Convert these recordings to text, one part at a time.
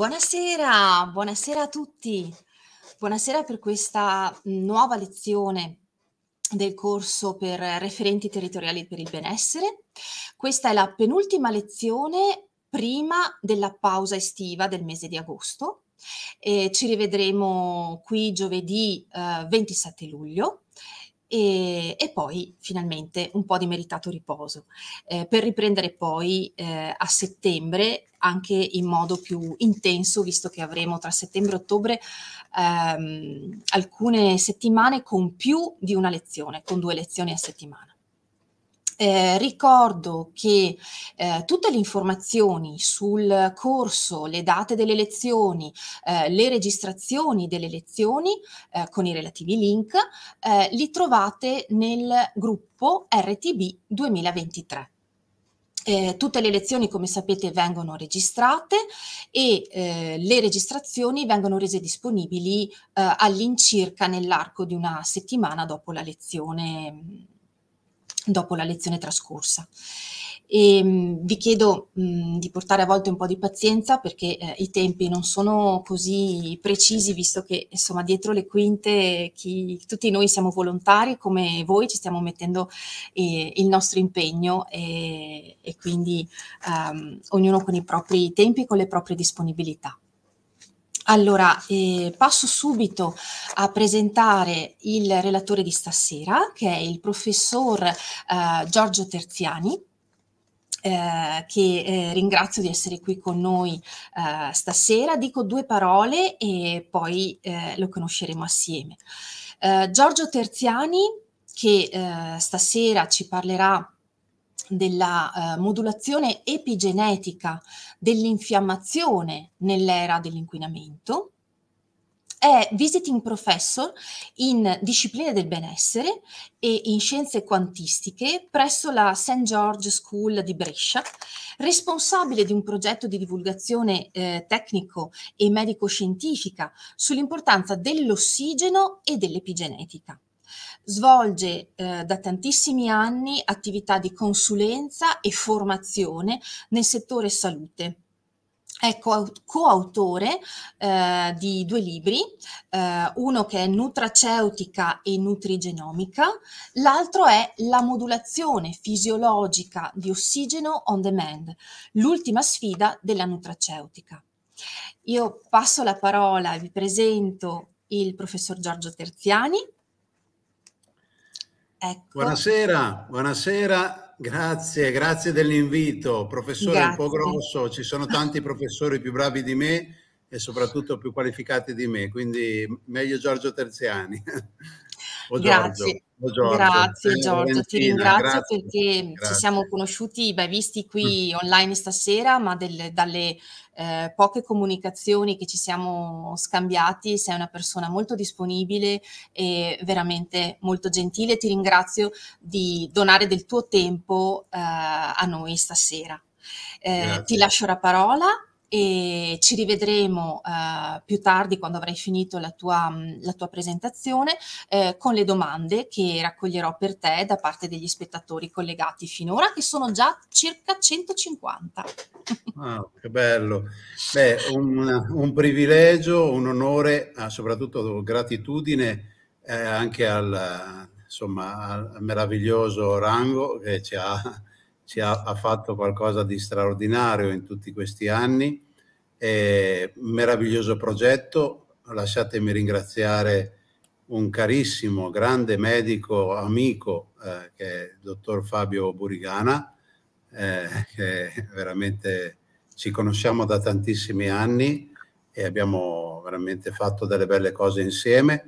Buonasera, buonasera a tutti. Buonasera per questa nuova lezione del corso per referenti territoriali per il benessere. Questa è la penultima lezione prima della pausa estiva del mese di agosto. E ci rivedremo qui giovedì eh, 27 luglio e, e, poi finalmente un po' di meritato riposo, eh, per riprendere poi eh, a settembre anche in modo più intenso, visto che avremo tra settembre e ottobre ehm, alcune settimane con più di una lezione, con due lezioni a settimana. Eh, ricordo che eh, tutte le informazioni sul corso, le date delle lezioni, eh, le registrazioni delle lezioni eh, con i relativi link eh, li trovate nel gruppo RTB 2023. Eh, tutte le lezioni, come sapete, vengono registrate e eh, le registrazioni vengono rese disponibili eh, all'incirca nell'arco di una settimana dopo la lezione dopo la lezione trascorsa. E, ehm, vi chiedo mh, di portare a volte un po' di pazienza perché eh, i tempi non sono così precisi visto che insomma dietro le quinte chi, tutti noi siamo volontari come voi ci stiamo mettendo eh, il nostro impegno e, e quindi ehm, ognuno con i propri tempi e con le proprie disponibilità. Allora, eh, passo subito a presentare il relatore di stasera, che è il professor eh, Giorgio Terziani. Eh, che eh, ringrazio di essere qui con noi eh, stasera. Dico due parole e poi eh, lo conosceremo assieme. Eh, Giorgio Terziani, che eh, stasera ci parlerà della eh, modulazione epigenetica dell'infiammazione nell'era dell'inquinamento, è visiting professor in discipline del benessere e in scienze quantistiche presso la St. George School di Brescia, responsabile di un progetto di divulgazione eh, tecnico e medico-scientifica sull'importanza dell'ossigeno e dell'epigenetica svolge eh, da tantissimi anni attività di consulenza e formazione nel settore salute. È ecco, coautore eh, di due libri, eh, uno che è Nutraceutica e Nutrigenomica, l'altro è La modulazione fisiologica di ossigeno on demand, l'ultima sfida della nutraceutica. Io passo la parola, vi presento il professor Giorgio Terziani, Ecco. Buonasera, buonasera, grazie, grazie dell'invito. Professore grazie. un po' grosso, ci sono tanti professori più bravi di me e soprattutto più qualificati di me, quindi meglio Giorgio Terziani. o Giorgio. Grazie. Giorgio. Grazie eh, Giorgio, ti ringrazio grazie. perché grazie. ci siamo conosciuti, beh, visti qui mm. online stasera, ma del, dalle eh, poche comunicazioni che ci siamo scambiati, sei una persona molto disponibile e veramente molto gentile. Ti ringrazio di donare del tuo tempo eh, a noi stasera. Eh, ti lascio la parola e ci rivedremo eh, più tardi quando avrai finito la tua, mm, la tua presentazione eh, con le domande che raccoglierò per te da parte degli spettatori collegati finora che sono già circa 150. Ah, che bello, Beh, un, un privilegio, un onore, soprattutto gratitudine eh, anche al, insomma, al meraviglioso rango che ci ha ci ha, ha fatto qualcosa di straordinario in tutti questi anni. un meraviglioso progetto, lasciatemi ringraziare un carissimo, grande medico amico eh, che è il dottor Fabio Burigana, eh, che veramente ci conosciamo da tantissimi anni e abbiamo veramente fatto delle belle cose insieme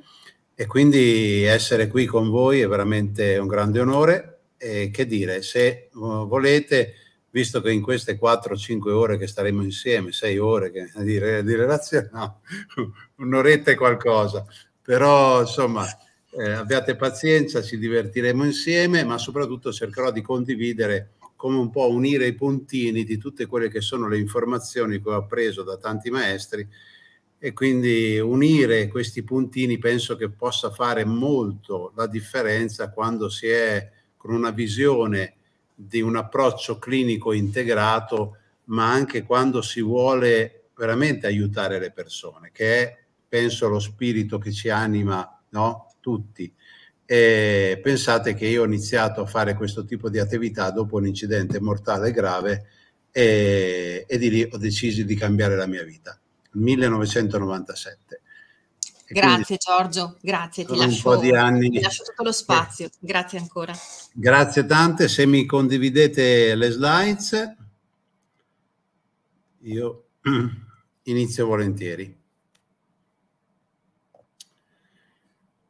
e quindi essere qui con voi è veramente un grande onore eh, che dire, se uh, volete, visto che in queste 4-5 ore che staremo insieme, 6 ore che, eh, di, di relazione, no, un'oretta e qualcosa, però insomma eh, abbiate pazienza, ci divertiremo insieme, ma soprattutto cercherò di condividere come un po' unire i puntini di tutte quelle che sono le informazioni che ho appreso da tanti maestri e quindi unire questi puntini penso che possa fare molto la differenza quando si è con una visione di un approccio clinico integrato, ma anche quando si vuole veramente aiutare le persone, che è, penso, lo spirito che ci anima no? tutti. E pensate che io ho iniziato a fare questo tipo di attività dopo un incidente mortale grave e, e di lì ho deciso di cambiare la mia vita. 1997. Grazie Giorgio, grazie, ti lascio, un po di anni. ti lascio tutto lo spazio, eh. grazie ancora. Grazie tante, se mi condividete le slides, io inizio volentieri.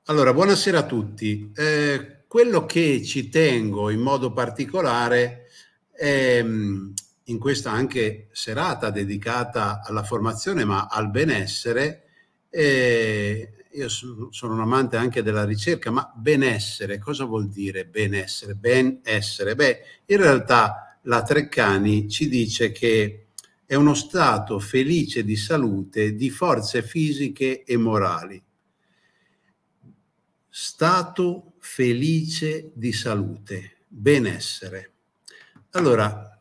Allora, buonasera a tutti. Eh, quello che ci tengo in modo particolare è mm, in questa anche serata dedicata alla formazione ma al benessere, e io sono un amante anche della ricerca, ma benessere, cosa vuol dire benessere? Ben Beh, in realtà la Treccani ci dice che è uno stato felice di salute di forze fisiche e morali. Stato felice di salute, benessere. Allora,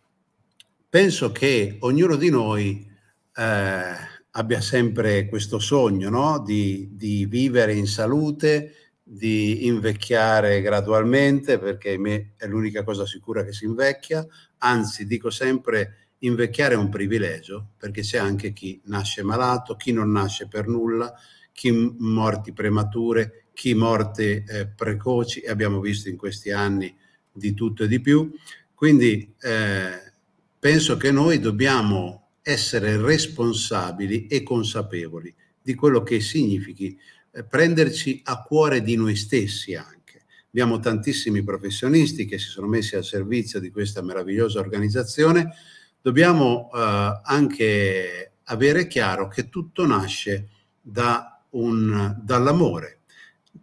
penso che ognuno di noi eh, abbia sempre questo sogno no? di, di, vivere in salute, di invecchiare gradualmente, perché è l'unica cosa sicura che si invecchia, anzi dico sempre invecchiare è un privilegio, perché c'è anche chi nasce malato, chi non nasce per nulla, chi morti premature, chi morte eh, precoci, e abbiamo visto in questi anni di tutto e di più. Quindi eh, penso che noi dobbiamo essere responsabili e consapevoli di quello che significhi eh, prenderci a cuore di noi stessi anche. Abbiamo tantissimi professionisti che si sono messi al servizio di questa meravigliosa organizzazione. Dobbiamo eh, anche avere chiaro che tutto nasce da un, dall'amore.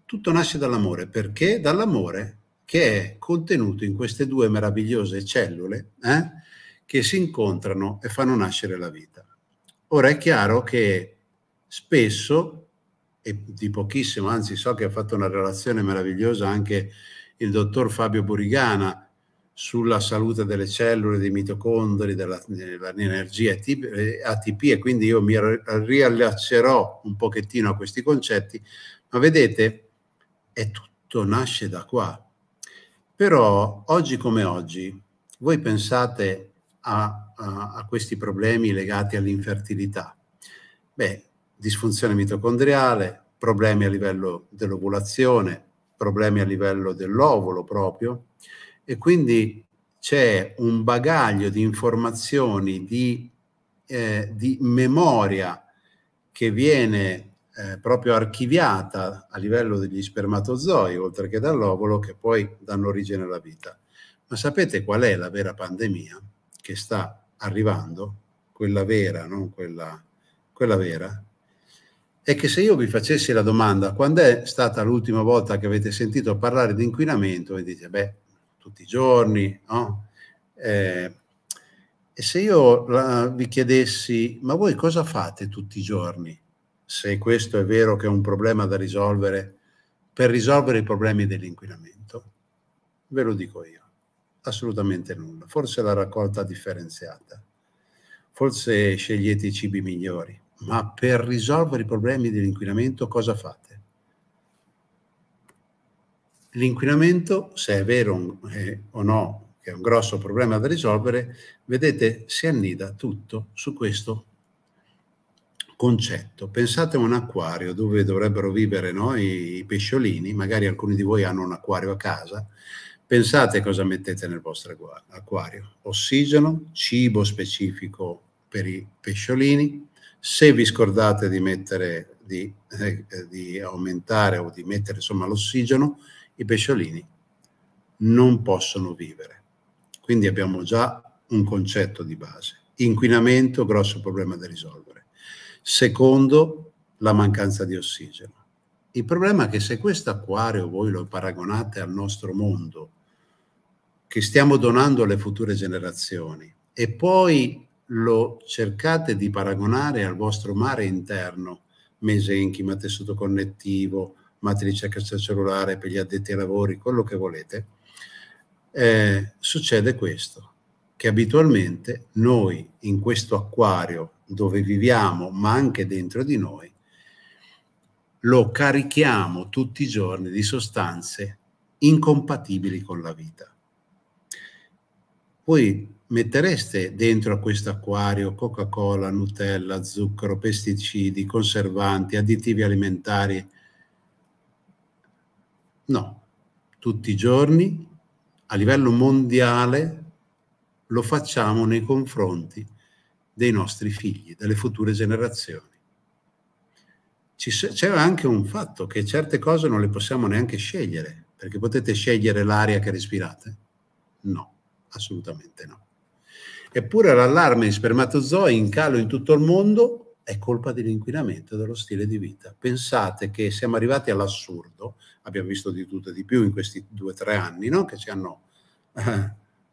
Tutto nasce dall'amore perché dall'amore che è contenuto in queste due meravigliose cellule. Eh? che si incontrano e fanno nascere la vita. Ora è chiaro che spesso, e di pochissimo, anzi so che ha fatto una relazione meravigliosa anche il dottor Fabio Burigana sulla salute delle cellule, dei mitocondri, della, dell'energia ATP e eh, quindi io mi riallaccerò un pochettino a questi concetti, ma vedete, è tutto nasce da qua. Però oggi come oggi, voi pensate a, a, a questi problemi legati all'infertilità? Beh, disfunzione mitocondriale, problemi a livello dell'ovulazione, problemi a livello dell'ovulo proprio e quindi c'è un bagaglio di informazioni, di, eh, di memoria che viene eh, proprio archiviata a livello degli spermatozoi, oltre che dall'ovulo, che poi danno origine alla vita. Ma sapete qual è la vera pandemia? che sta arrivando, quella vera, non quella, quella vera, è che se io vi facessi la domanda quando è stata l'ultima volta che avete sentito parlare di inquinamento, e dite, beh, tutti i giorni, no? Eh, e se io la, vi chiedessi, ma voi cosa fate tutti i giorni? Se questo è vero che è un problema da risolvere, per risolvere i problemi dell'inquinamento, ve lo dico io Assolutamente nulla. Forse la raccolta differenziata, forse scegliete i cibi migliori, ma per risolvere i problemi dell'inquinamento cosa fate? L'inquinamento, se è vero eh, o no che è un grosso problema da risolvere, vedete, si annida tutto su questo concetto. Pensate a un acquario dove dovrebbero vivere no, i pesciolini, magari alcuni di voi hanno un acquario a casa, Pensate cosa mettete nel vostro acquario. Ossigeno, cibo specifico per i pesciolini. Se vi scordate di, mettere, di, eh, di aumentare o di mettere insomma, l'ossigeno, i pesciolini non possono vivere. Quindi abbiamo già un concetto di base. Inquinamento, grosso problema da risolvere. Secondo, la mancanza di ossigeno. Il problema è che se questo acquario voi lo paragonate al nostro mondo, che stiamo donando alle future generazioni e poi lo cercate di paragonare al vostro mare interno, mesenchima, tessuto connettivo, matrice cellulare per gli addetti ai lavori, quello che volete, eh, succede questo, che abitualmente noi in questo acquario dove viviamo, ma anche dentro di noi, lo carichiamo tutti i giorni di sostanze incompatibili con la vita. Voi mettereste dentro a questo acquario Coca-Cola, Nutella, zucchero, pesticidi, conservanti, additivi alimentari? No, tutti i giorni a livello mondiale lo facciamo nei confronti dei nostri figli, delle future generazioni. C'è anche un fatto che certe cose non le possiamo neanche scegliere, perché potete scegliere l'aria che respirate? No Assolutamente no. Eppure l'allarme di spermatozoi in calo in tutto il mondo è colpa dell'inquinamento dello stile di vita. Pensate che siamo arrivati all'assurdo, abbiamo visto di tutto e di più in questi due o tre anni, no? che ci hanno eh,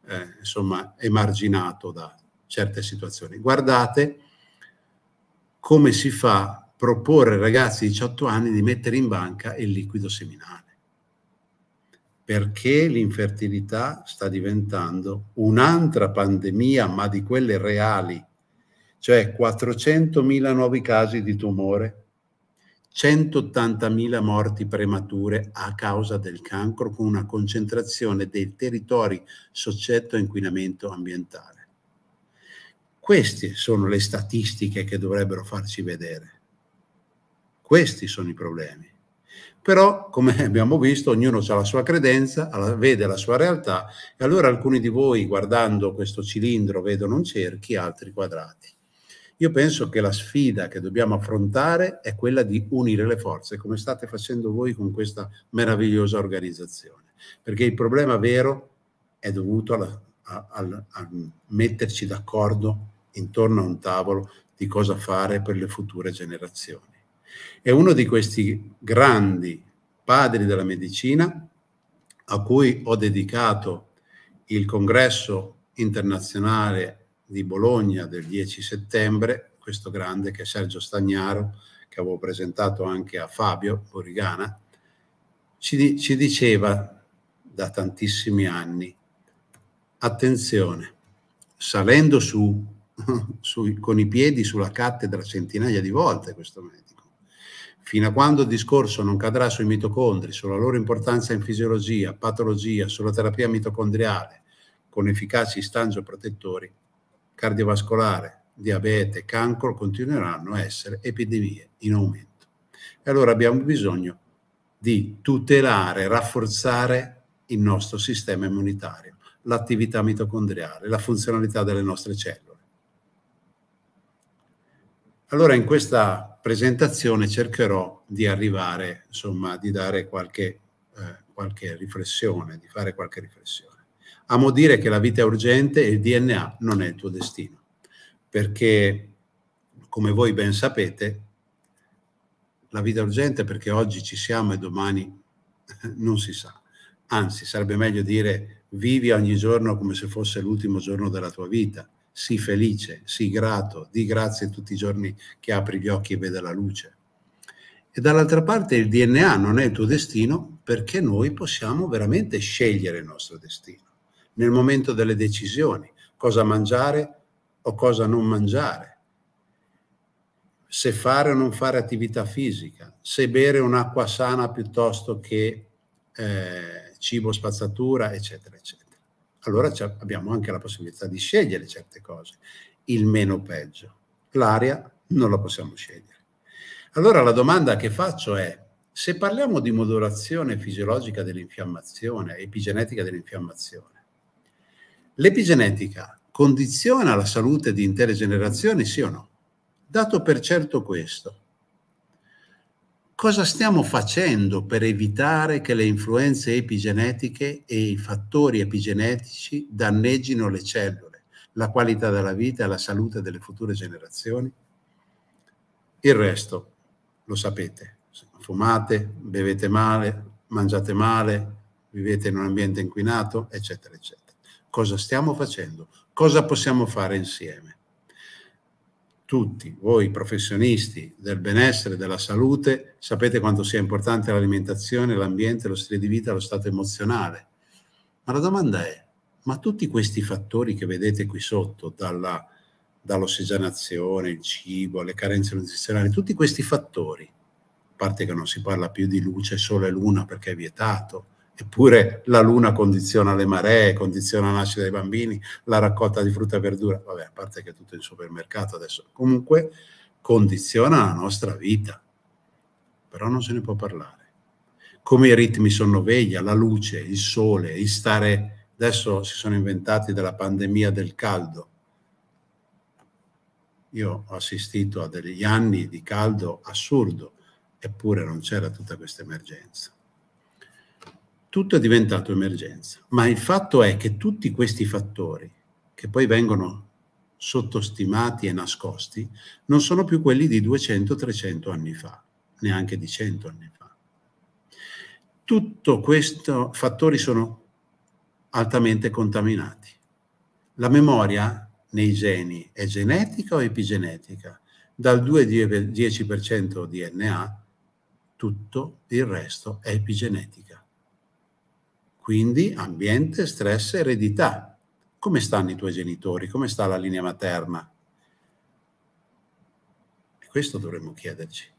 eh, insomma, emarginato da certe situazioni. Guardate come si fa a proporre ai ragazzi di 18 anni di mettere in banca il liquido seminario perché l'infertilità sta diventando un'altra pandemia, ma di quelle reali, cioè 400.000 nuovi casi di tumore, 180.000 morti premature a causa del cancro con una concentrazione dei territori soggetto a inquinamento ambientale. Queste sono le statistiche che dovrebbero farci vedere. Questi sono i problemi. Però, come abbiamo visto, ognuno ha la sua credenza, vede la sua realtà e allora alcuni di voi guardando questo cilindro vedono un cerchio, altri quadrati. Io penso che la sfida che dobbiamo affrontare è quella di unire le forze, come state facendo voi con questa meravigliosa organizzazione, perché il problema vero è dovuto alla, a, a, a metterci d'accordo intorno a un tavolo di cosa fare per le future generazioni. È uno di questi grandi padri della medicina a cui ho dedicato il congresso internazionale di Bologna del 10 settembre, questo grande che è Sergio Stagnaro, che avevo presentato anche a Fabio Origana, ci, ci diceva da tantissimi anni, attenzione, salendo su, su, con i piedi sulla cattedra centinaia di volte questo medico, Fino a quando il discorso non cadrà sui mitocondri, sulla loro importanza in fisiologia, patologia, sulla terapia mitocondriale, con efficaci stangioprotettori cardiovascolare, diabete, cancro, continueranno a essere epidemie in aumento. E allora abbiamo bisogno di tutelare, rafforzare il nostro sistema immunitario, l'attività mitocondriale, la funzionalità delle nostre cellule. Allora in questa presentazione cercherò di arrivare, insomma, di dare qualche, eh, qualche riflessione, di fare qualche riflessione. Amo dire che la vita è urgente e il DNA non è il tuo destino, perché come voi ben sapete, la vita è urgente perché oggi ci siamo e domani non si sa. Anzi, sarebbe meglio dire vivi ogni giorno come se fosse l'ultimo giorno della tua vita, sii felice, sii grato, di grazie tutti i giorni che apri gli occhi e vede la luce. E dall'altra parte il DNA non è il tuo destino perché noi possiamo veramente scegliere il nostro destino nel momento delle decisioni, cosa mangiare o cosa non mangiare, se fare o non fare attività fisica, se bere un'acqua sana piuttosto che eh, cibo spazzatura, eccetera, eccetera allora abbiamo anche la possibilità di scegliere certe cose. Il meno peggio, l'aria non la possiamo scegliere. Allora la domanda che faccio è, se parliamo di modulazione fisiologica dell'infiammazione, epigenetica dell'infiammazione, l'epigenetica condiziona la salute di intere generazioni, sì o no? Dato per certo questo, cosa stiamo facendo per evitare che le influenze epigenetiche e i fattori epigenetici danneggino le cellule, la qualità della vita e la salute delle future generazioni? Il resto lo sapete, fumate, bevete male, mangiate male, vivete in un ambiente inquinato, eccetera, eccetera. Cosa stiamo facendo? Cosa possiamo fare insieme? tutti voi professionisti del benessere, della salute, sapete quanto sia importante l'alimentazione, l'ambiente, lo stile di vita, lo stato emozionale. Ma la domanda è, ma tutti questi fattori che vedete qui sotto, dalla, dall'ossigenazione, il cibo, le carenze nutrizionali, tutti questi fattori, a parte che non si parla più di luce, sole e luna perché è vietato, Eppure la luna condiziona le maree, condiziona la nascita dei bambini, la raccolta di frutta e verdura, vabbè, a parte che è tutto in supermercato adesso, comunque condiziona la nostra vita, però non se ne può parlare. Come i ritmi sono veglia la luce, il sole, il stare, adesso si sono inventati della pandemia del caldo. Io ho assistito a degli anni di caldo assurdo, eppure non c'era tutta questa emergenza tutto è diventato emergenza. Ma il fatto è che tutti questi fattori, che poi vengono sottostimati e nascosti, non sono più quelli di 200-300 anni fa, neanche di 100 anni fa. Tutto questo, fattori sono altamente contaminati. La memoria nei geni è genetica o epigenetica? Dal 2-10% DNA tutto il resto è epigenetica. Quindi ambiente, stress, eredità. Come stanno i tuoi genitori? Come sta la linea materna? E questo dovremmo chiederci.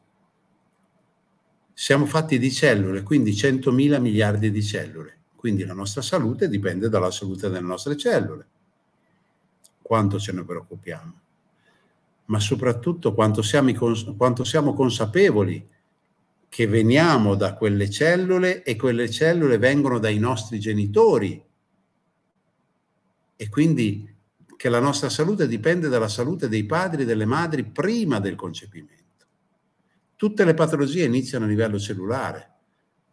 Siamo fatti di cellule, quindi 100.000 miliardi di cellule. Quindi la nostra salute dipende dalla salute delle nostre cellule. Quanto ce ne preoccupiamo? Ma soprattutto quanto siamo, quanto siamo consapevoli che veniamo da quelle cellule e quelle cellule vengono dai nostri genitori e quindi che la nostra salute dipende dalla salute dei padri e delle madri prima del concepimento. Tutte le patologie iniziano a livello cellulare,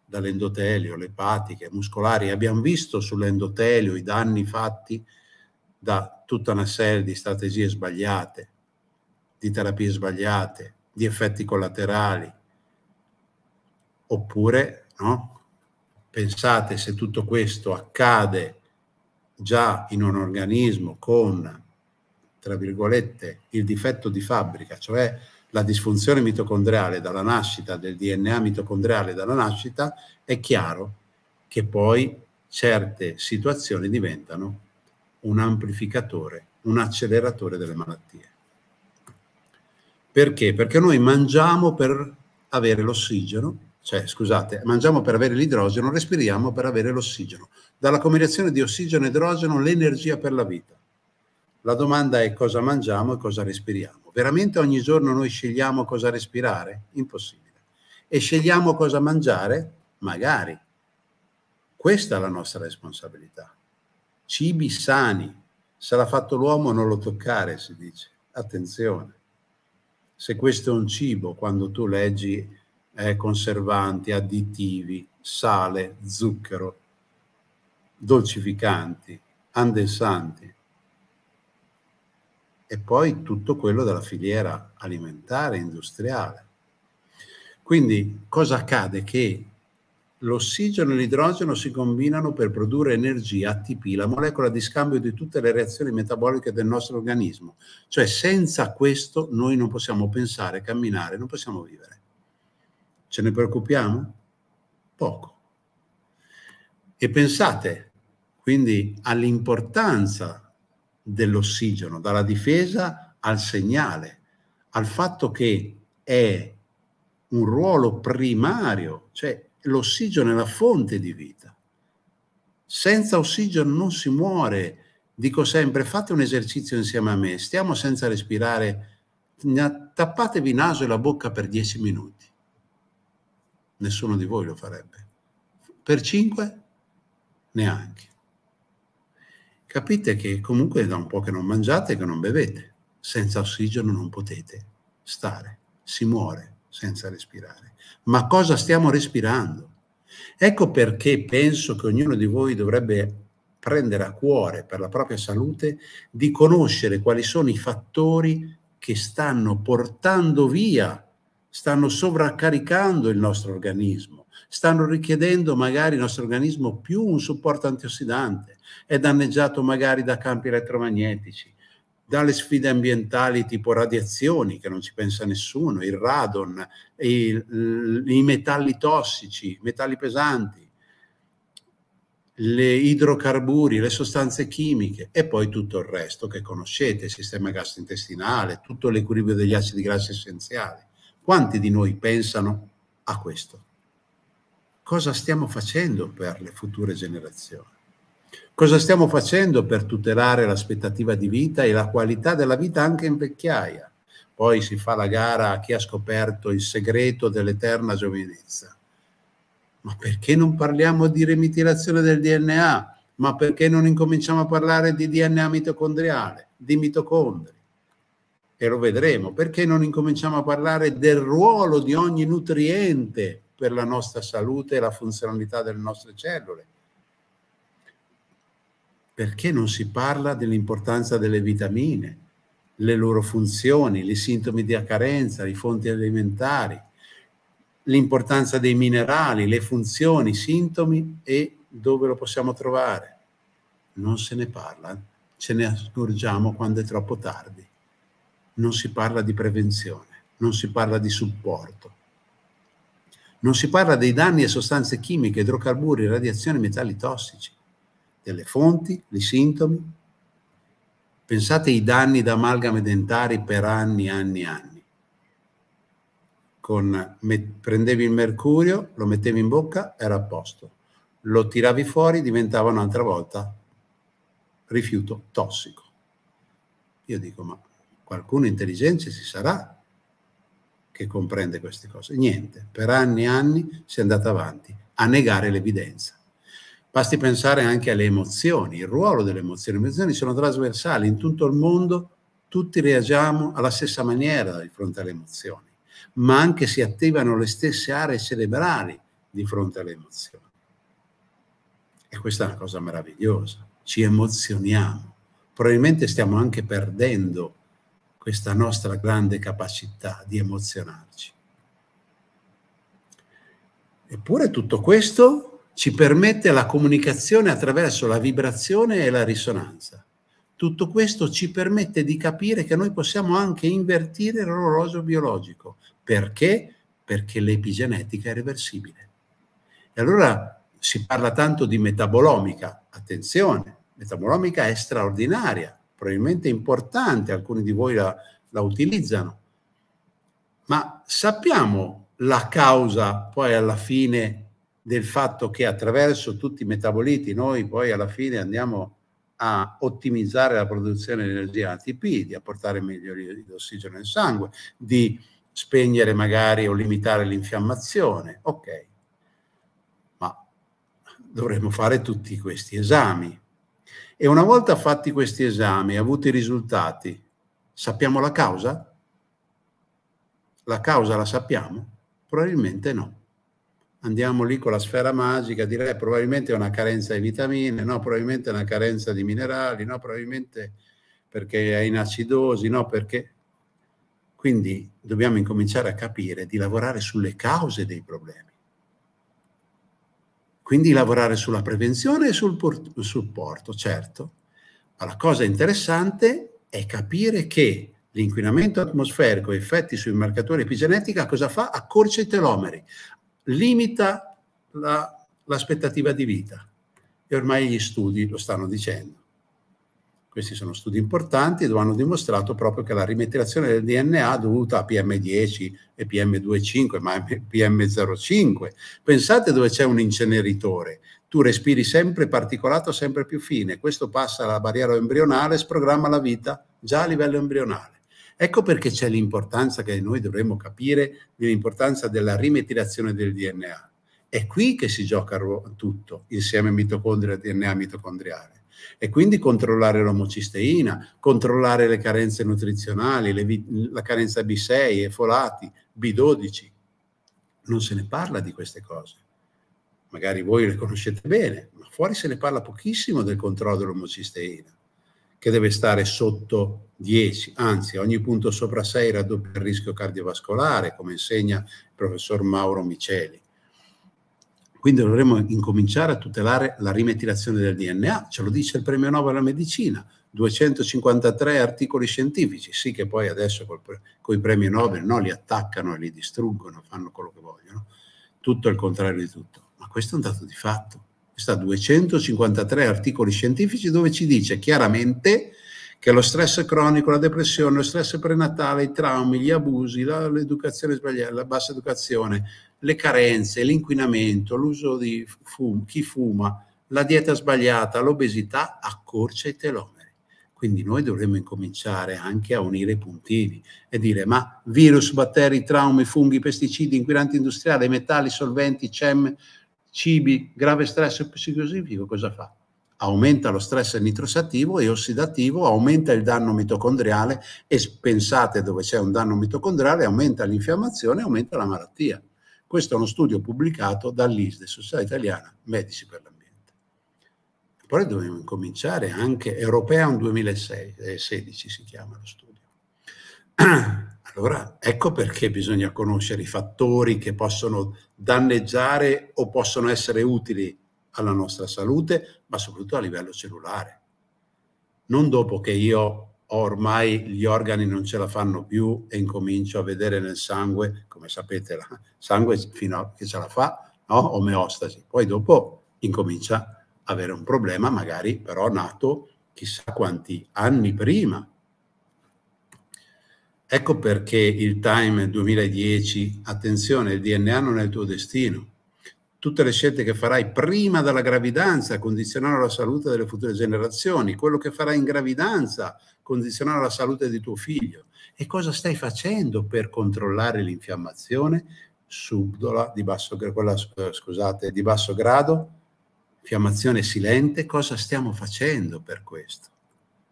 dall'endotelio, le epatiche, muscolari. Abbiamo visto sull'endotelio i danni fatti da tutta una serie di strategie sbagliate, di terapie sbagliate, di effetti collaterali, Oppure, no? pensate se tutto questo accade già in un organismo con, tra virgolette, il difetto di fabbrica, cioè la disfunzione mitocondriale dalla nascita, del DNA mitocondriale dalla nascita, è chiaro che poi certe situazioni diventano un amplificatore, un acceleratore delle malattie. Perché? Perché noi mangiamo per avere l'ossigeno cioè, scusate, mangiamo per avere l'idrogeno, respiriamo per avere l'ossigeno. Dalla combinazione di ossigeno e idrogeno l'energia per la vita. La domanda è cosa mangiamo e cosa respiriamo. Veramente ogni giorno noi scegliamo cosa respirare? Impossibile. E scegliamo cosa mangiare? Magari. Questa è la nostra responsabilità. Cibi sani. Se l'ha fatto l'uomo non lo toccare, si dice. Attenzione. Se questo è un cibo, quando tu leggi eh, conservanti, additivi, sale, zucchero, dolcificanti, andensanti e poi tutto quello della filiera alimentare, industriale. Quindi cosa accade? Che l'ossigeno e l'idrogeno si combinano per produrre energia ATP, la molecola di scambio di tutte le reazioni metaboliche del nostro organismo. Cioè senza questo noi non possiamo pensare, camminare, non possiamo vivere. Ce ne preoccupiamo? Poco. E pensate quindi all'importanza dell'ossigeno, dalla difesa al segnale, al fatto che è un ruolo primario, cioè l'ossigeno è la fonte di vita. Senza ossigeno non si muore. Dico sempre, fate un esercizio insieme a me, stiamo senza respirare, tappatevi naso e la bocca per dieci minuti nessuno di voi lo farebbe. Per cinque, neanche. Capite che comunque da un po' che non mangiate e che non bevete, senza ossigeno non potete stare, si muore senza respirare. Ma cosa stiamo respirando? Ecco perché penso che ognuno di voi dovrebbe prendere a cuore per la propria salute di conoscere quali sono i fattori che stanno portando via stanno sovraccaricando il nostro organismo, stanno richiedendo magari il nostro organismo più un supporto antiossidante, è danneggiato magari da campi elettromagnetici, dalle sfide ambientali tipo radiazioni, che non ci pensa nessuno, il radon, il, i metalli tossici, i metalli pesanti, le idrocarburi, le sostanze chimiche e poi tutto il resto che conoscete, il sistema gastrointestinale, tutto l'equilibrio degli acidi grassi essenziali. Quanti di noi pensano a questo? Cosa stiamo facendo per le future generazioni? Cosa stiamo facendo per tutelare l'aspettativa di vita e la qualità della vita anche in vecchiaia? Poi si fa la gara a chi ha scoperto il segreto dell'eterna giovinezza. Ma perché non parliamo di remitilazione del DNA? Ma perché non incominciamo a parlare di DNA mitocondriale, di mitocondri? e lo vedremo, perché non incominciamo a parlare del ruolo di ogni nutriente per la nostra salute e la funzionalità delle nostre cellule? Perché non si parla dell'importanza delle vitamine, le loro funzioni, i sintomi di carenza, le fonti alimentari, l'importanza dei minerali, le funzioni, i sintomi e dove lo possiamo trovare? Non se ne parla, ce ne accorgiamo quando è troppo tardi non si parla di prevenzione, non si parla di supporto, non si parla dei danni a sostanze chimiche, idrocarburi, radiazioni, metalli tossici, delle fonti, dei sintomi. Pensate ai danni da amalgame dentari per anni, anni, anni. Con, met, prendevi il mercurio, lo mettevi in bocca, era a posto. Lo tiravi fuori, diventava un'altra volta rifiuto tossico. Io dico, ma qualcuno intelligenza si sarà che comprende queste cose. Niente, per anni e anni si è andata avanti a negare l'evidenza. Basti pensare anche alle emozioni, il ruolo delle emozioni. Le emozioni sono trasversali in tutto il mondo, tutti reagiamo alla stessa maniera di fronte alle emozioni, ma anche si attivano le stesse aree cerebrali di fronte alle emozioni. E questa è una cosa meravigliosa. Ci emozioniamo. Probabilmente stiamo anche perdendo questa nostra grande capacità di emozionarci. Eppure tutto questo ci permette la comunicazione attraverso la vibrazione e la risonanza. Tutto questo ci permette di capire che noi possiamo anche invertire l'orologio biologico. Perché? Perché l'epigenetica è reversibile. E allora si parla tanto di metabolomica. Attenzione, metabolomica è straordinaria, probabilmente importante, alcuni di voi la, la utilizzano, ma sappiamo la causa poi alla fine del fatto che attraverso tutti i metaboliti noi poi alla fine andiamo a ottimizzare la produzione di energia ATP, di apportare meglio l'ossigeno nel sangue, di spegnere magari o limitare l'infiammazione. Ok, ma dovremmo fare tutti questi esami e una volta fatti questi esami, avuti i risultati, sappiamo la causa? La causa la sappiamo? Probabilmente no. Andiamo lì con la sfera magica, direi eh, probabilmente è una carenza di vitamine, no, probabilmente è una carenza di minerali, no, probabilmente perché è in acidosi, no, perché... Quindi dobbiamo incominciare a capire di lavorare sulle cause dei problemi quindi lavorare sulla prevenzione e sul supporto, certo. Ma la cosa interessante è capire che l'inquinamento atmosferico e effetti sui marcatori epigenetica cosa fa? Accorcia i telomeri, limita l'aspettativa di vita. E ormai gli studi lo stanno dicendo. Questi sono studi importanti dove hanno dimostrato proprio che la rimetilazione del DNA dovuta a PM10 e PM25, ma PM05. Pensate dove c'è un inceneritore, tu respiri sempre particolato sempre più fine, questo passa alla barriera embrionale, sprogramma la vita già a livello embrionale. Ecco perché c'è l'importanza che noi dovremmo capire dell'importanza della rimetilazione del DNA. È qui che si gioca tutto insieme a mitocondria e DNA mitocondriale e quindi controllare l'omocisteina, controllare le carenze nutrizionali, le, la carenza B6, e folati, B12. Non se ne parla di queste cose. Magari voi le conoscete bene, ma fuori se ne parla pochissimo del controllo dell'omocisteina, che deve stare sotto 10, anzi ogni punto sopra 6 raddoppia il rischio cardiovascolare, come insegna il professor Mauro Miceli. Quindi dovremmo incominciare a tutelare la rimetilazione del DNA, ce lo dice il premio Nobel alla medicina, 253 articoli scientifici, sì che poi adesso con i premi Nobel no, li attaccano e li distruggono, fanno quello che vogliono, tutto il contrario di tutto, ma questo è un dato di fatto. Questa 253 articoli scientifici dove ci dice chiaramente che lo stress cronico, la depressione, lo stress prenatale, i traumi, gli abusi, l'educazione sbagliata, la bassa educazione, le carenze, l'inquinamento, l'uso di fum, chi fuma, la dieta sbagliata, l'obesità accorcia i telomeri. Quindi noi dovremmo incominciare anche a unire i puntini e dire ma virus, batteri, traumi, funghi, pesticidi, inquinanti industriali, metalli, solventi, CEM, cibi, grave stress psicosifico, cosa fa? Aumenta lo stress nitrosattivo e ossidativo, aumenta il danno mitocondriale e pensate dove c'è un danno mitocondriale, aumenta l'infiammazione, aumenta la malattia. Questo è uno studio pubblicato dall'ISDE, Società Italiana Medici per l'Ambiente. Poi dobbiamo cominciare anche Europea un 2016 si chiama lo studio. Allora, ecco perché bisogna conoscere i fattori che possono danneggiare o possono essere utili alla nostra salute, ma soprattutto a livello cellulare. Non dopo che io ormai gli organi non ce la fanno più e incomincio a vedere nel sangue, come sapete, la sangue fino a che ce la fa, no? omeostasi. Poi dopo incomincia ad avere un problema, magari però nato chissà quanti anni prima. Ecco perché il Time 2010, attenzione, il DNA non è il tuo destino. Tutte le scelte che farai prima della gravidanza condizionano la salute delle future generazioni. Quello che farai in gravidanza condizionare la salute di tuo figlio. E cosa stai facendo per controllare l'infiammazione subdola di basso, quella, eh, scusate, di basso grado? Infiammazione silente, cosa stiamo facendo per questo?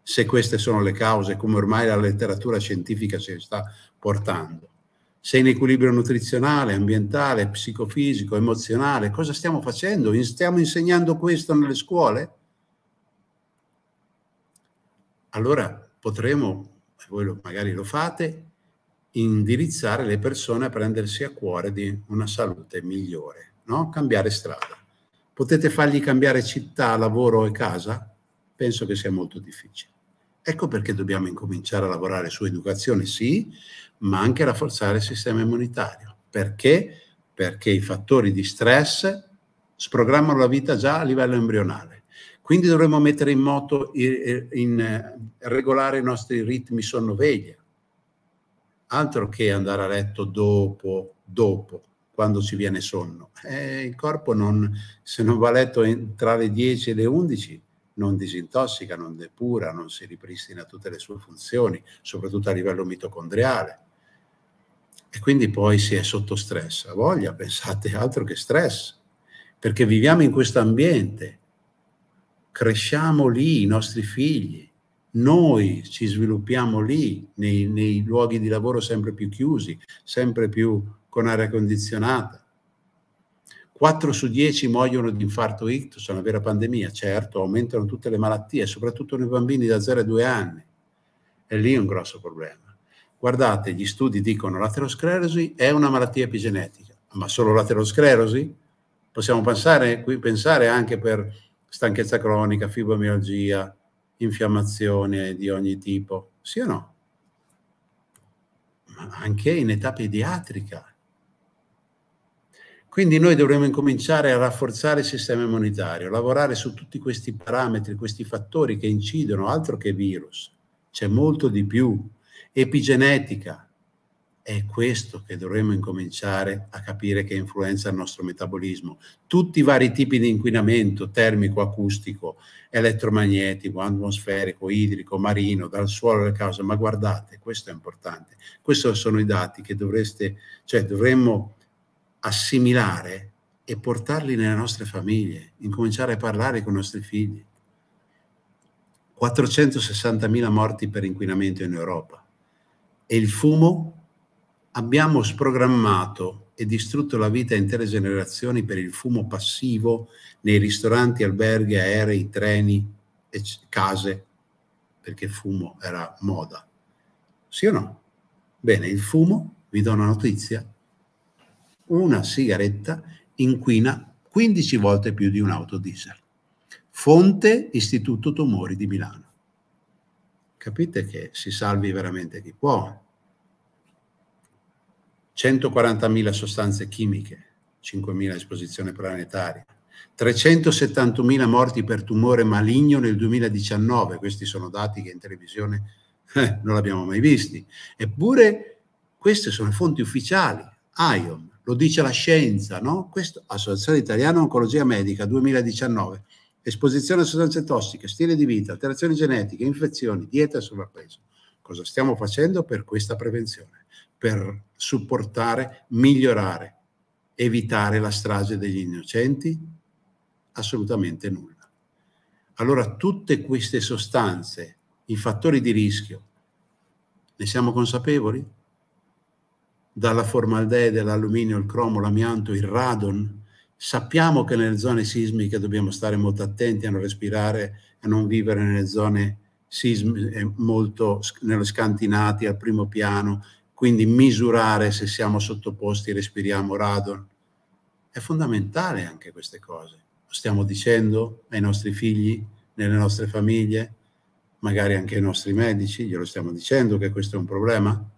Se queste sono le cause, come ormai la letteratura scientifica ci sta portando. Se in equilibrio nutrizionale, ambientale, psicofisico, emozionale, cosa stiamo facendo? Stiamo insegnando questo nelle scuole? allora potremo, voi magari lo fate, indirizzare le persone a prendersi a cuore di una salute migliore, no? cambiare strada. Potete fargli cambiare città, lavoro e casa? Penso che sia molto difficile. Ecco perché dobbiamo incominciare a lavorare su educazione, sì, ma anche rafforzare il sistema immunitario. Perché? Perché i fattori di stress sprogrammano la vita già a livello embrionale. Quindi dovremmo mettere in moto, eh, in, eh, regolare i nostri ritmi sonno-veglia. Altro che andare a letto dopo, dopo, quando ci viene sonno. Eh, il corpo, non, se non va a letto tra le 10 e le 11, non disintossica, non depura, non si ripristina tutte le sue funzioni, soprattutto a livello mitocondriale. E quindi poi si è sotto stress. A voglia, pensate altro che stress, perché viviamo in questo ambiente cresciamo lì i nostri figli, noi ci sviluppiamo lì, nei, nei luoghi di lavoro sempre più chiusi, sempre più con aria condizionata. 4 su 10 muoiono di infarto ictus, è una vera pandemia, certo, aumentano tutte le malattie, soprattutto nei bambini da 0 a 2 anni. E lì è un grosso problema. Guardate, gli studi dicono che l'aterosclerosi è una malattia epigenetica, ma solo l'aterosclerosi? Possiamo pensare, qui, pensare anche per stanchezza cronica, fibromialgia, infiammazione di ogni tipo, sì o no? Ma anche in età pediatrica. Quindi noi dovremmo incominciare a rafforzare il sistema immunitario, lavorare su tutti questi parametri, questi fattori che incidono, altro che virus, c'è molto di più, epigenetica, è questo che dovremmo incominciare a capire che influenza il nostro metabolismo. Tutti i vari tipi di inquinamento termico, acustico, elettromagnetico, atmosferico, idrico, marino, dal suolo alle cause. Ma guardate, questo è importante. Questi sono i dati che dovreste, cioè dovremmo assimilare e portarli nelle nostre famiglie, incominciare a parlare con i nostri figli. 460.000 morti per inquinamento in Europa. E il fumo Abbiamo sprogrammato e distrutto la vita a intere generazioni per il fumo passivo nei ristoranti, alberghi, aerei, treni, case, perché il fumo era moda. Sì o no? Bene, il fumo, vi do una notizia, una sigaretta inquina 15 volte più di un'auto diesel. Fonte Istituto Tumori di Milano. Capite che si salvi veramente chi può. 140.000 sostanze chimiche, 5.000 esposizioni planetarie, 370.000 morti per tumore maligno nel 2019, questi sono dati che in televisione eh, non abbiamo mai visti, eppure queste sono fonti ufficiali, IOM, lo dice la scienza, no? Questo, Associazione Italiana Oncologia Medica 2019, esposizione a sostanze tossiche, stile di vita, alterazioni genetiche, infezioni, dieta e sovrappeso. Cosa stiamo facendo per questa prevenzione? per supportare, migliorare, evitare la strage degli innocenti? Assolutamente nulla. Allora tutte queste sostanze, i fattori di rischio, ne siamo consapevoli? Dalla formaldeide, l'alluminio, il cromo, l'amianto, il radon, Sappiamo che nelle zone sismiche dobbiamo stare molto attenti a non respirare, a non vivere nelle zone sismiche eh, molto nello scantinati al primo piano quindi misurare se siamo sottoposti, respiriamo radon. È fondamentale anche queste cose. Lo stiamo dicendo ai nostri figli, nelle nostre famiglie, magari anche ai nostri medici, glielo stiamo dicendo che questo è un problema?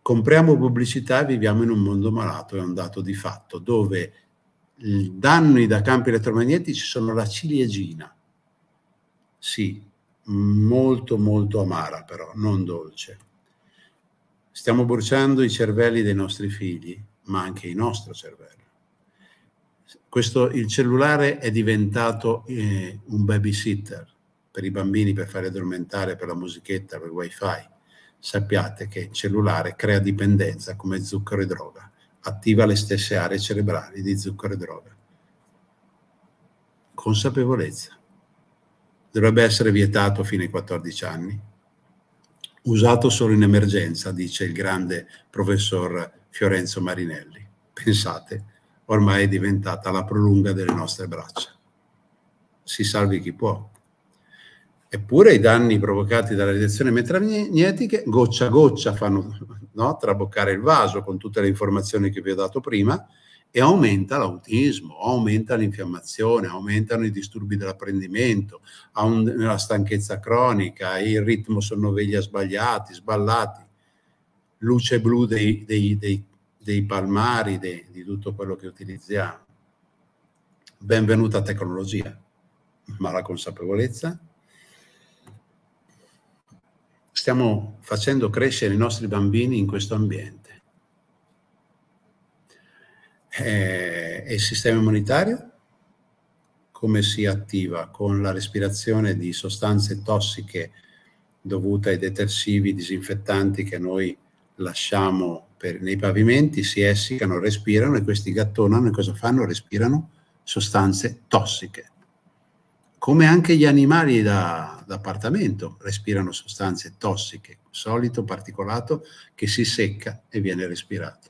Compriamo pubblicità e viviamo in un mondo malato, è un dato di fatto, dove i danni da campi elettromagnetici sono la ciliegina. Sì, molto molto amara però, non dolce. Stiamo bruciando i cervelli dei nostri figli, ma anche il nostro cervello. Questo, il cellulare è diventato eh, un babysitter per i bambini, per farli addormentare, per la musichetta, per il wifi. Sappiate che il cellulare crea dipendenza come zucchero e droga, attiva le stesse aree cerebrali di zucchero e droga. Consapevolezza. Dovrebbe essere vietato fino ai 14 anni, usato solo in emergenza, dice il grande professor Fiorenzo Marinelli. Pensate, ormai è diventata la prolunga delle nostre braccia. Si salvi chi può. Eppure i danni provocati dalle radiazioni elettromagnetiche goccia a goccia fanno no, traboccare il vaso con tutte le informazioni che vi ho dato prima e aumenta l'autismo, aumenta l'infiammazione, aumentano i disturbi dell'apprendimento, la stanchezza cronica, il ritmo sono veglia sbagliati, sballati, luce blu dei, dei, dei, dei palmari, di tutto quello che utilizziamo. Benvenuta tecnologia, ma la consapevolezza? Stiamo facendo crescere i nostri bambini in questo ambiente eh, e il sistema immunitario? Come si attiva? Con la respirazione di sostanze tossiche dovute ai detersivi disinfettanti che noi lasciamo per, nei pavimenti, si essicano, respirano e questi gattonano e cosa fanno? Respirano sostanze tossiche. Come anche gli animali da, d'appartamento respirano sostanze tossiche, solito particolato che si secca e viene respirato.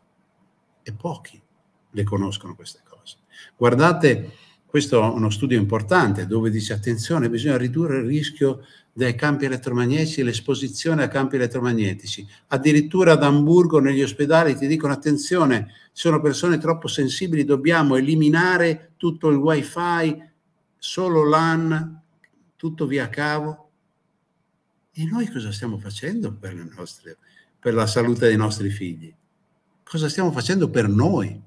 E pochi le conoscono queste cose. Guardate, questo è uno studio importante dove dice attenzione, bisogna ridurre il rischio dai campi elettromagnetici, e l'esposizione a campi elettromagnetici. Addirittura ad Hamburgo negli ospedali ti dicono attenzione, sono persone troppo sensibili, dobbiamo eliminare tutto il wifi, solo LAN, tutto via cavo. E noi cosa stiamo facendo per, nostre, per la salute dei nostri figli? Cosa stiamo facendo per noi?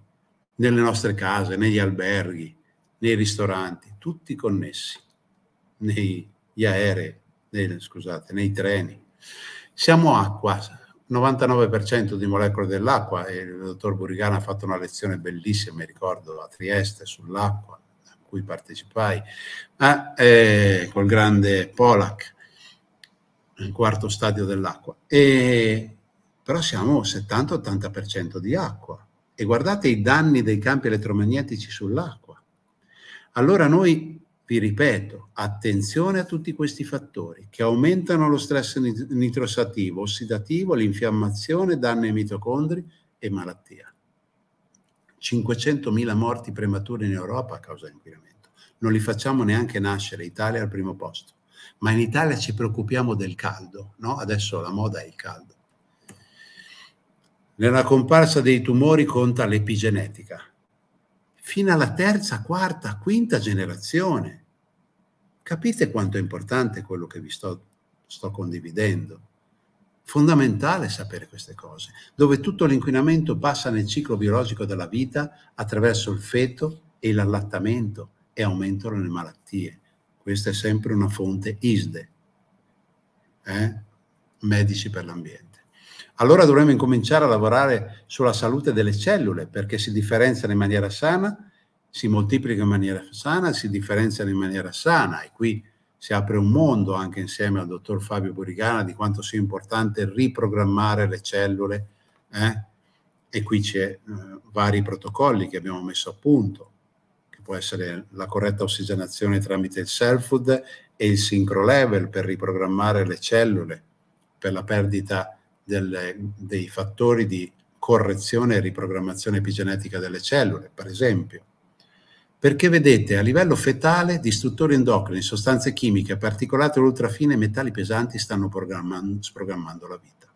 nelle nostre case, negli alberghi, nei ristoranti, tutti connessi, negli aerei, nei, scusate, nei treni. Siamo acqua, 99% di molecole dell'acqua, e il dottor Burigana ha fatto una lezione bellissima, mi ricordo, a Trieste sull'acqua, a cui partecipai, ma eh, col grande Polak, il quarto stadio dell'acqua. E, però siamo 70-80% di acqua e guardate i danni dei campi elettromagnetici sull'acqua. Allora noi, vi ripeto, attenzione a tutti questi fattori che aumentano lo stress nitrosativo, ossidativo, l'infiammazione, danni ai mitocondri e malattia. 500.000 morti premature in Europa a causa dell'inquinamento. Non li facciamo neanche nascere, Italia è al primo posto. Ma in Italia ci preoccupiamo del caldo, no? Adesso la moda è il caldo. Nella comparsa dei tumori conta l'epigenetica. Fino alla terza, quarta, quinta generazione. Capite quanto è importante quello che vi sto, sto condividendo? Fondamentale sapere queste cose, dove tutto l'inquinamento passa nel ciclo biologico della vita attraverso il feto e l'allattamento e aumentano le malattie. Questa è sempre una fonte ISDE, eh? Medici per l'ambiente allora dovremmo incominciare a lavorare sulla salute delle cellule perché si differenziano in maniera sana, si moltiplicano in maniera sana, si differenziano in maniera sana e qui si apre un mondo anche insieme al dottor Fabio Burigana di quanto sia importante riprogrammare le cellule eh? e qui c'è eh, vari protocolli che abbiamo messo a punto che può essere la corretta ossigenazione tramite il self food e il synchro level per riprogrammare le cellule per la perdita di delle, dei fattori di correzione e riprogrammazione epigenetica delle cellule, per esempio. Perché vedete, a livello fetale, distruttori endocrini, sostanze chimiche, particolato ultrafine e metalli pesanti stanno sprogrammando la vita.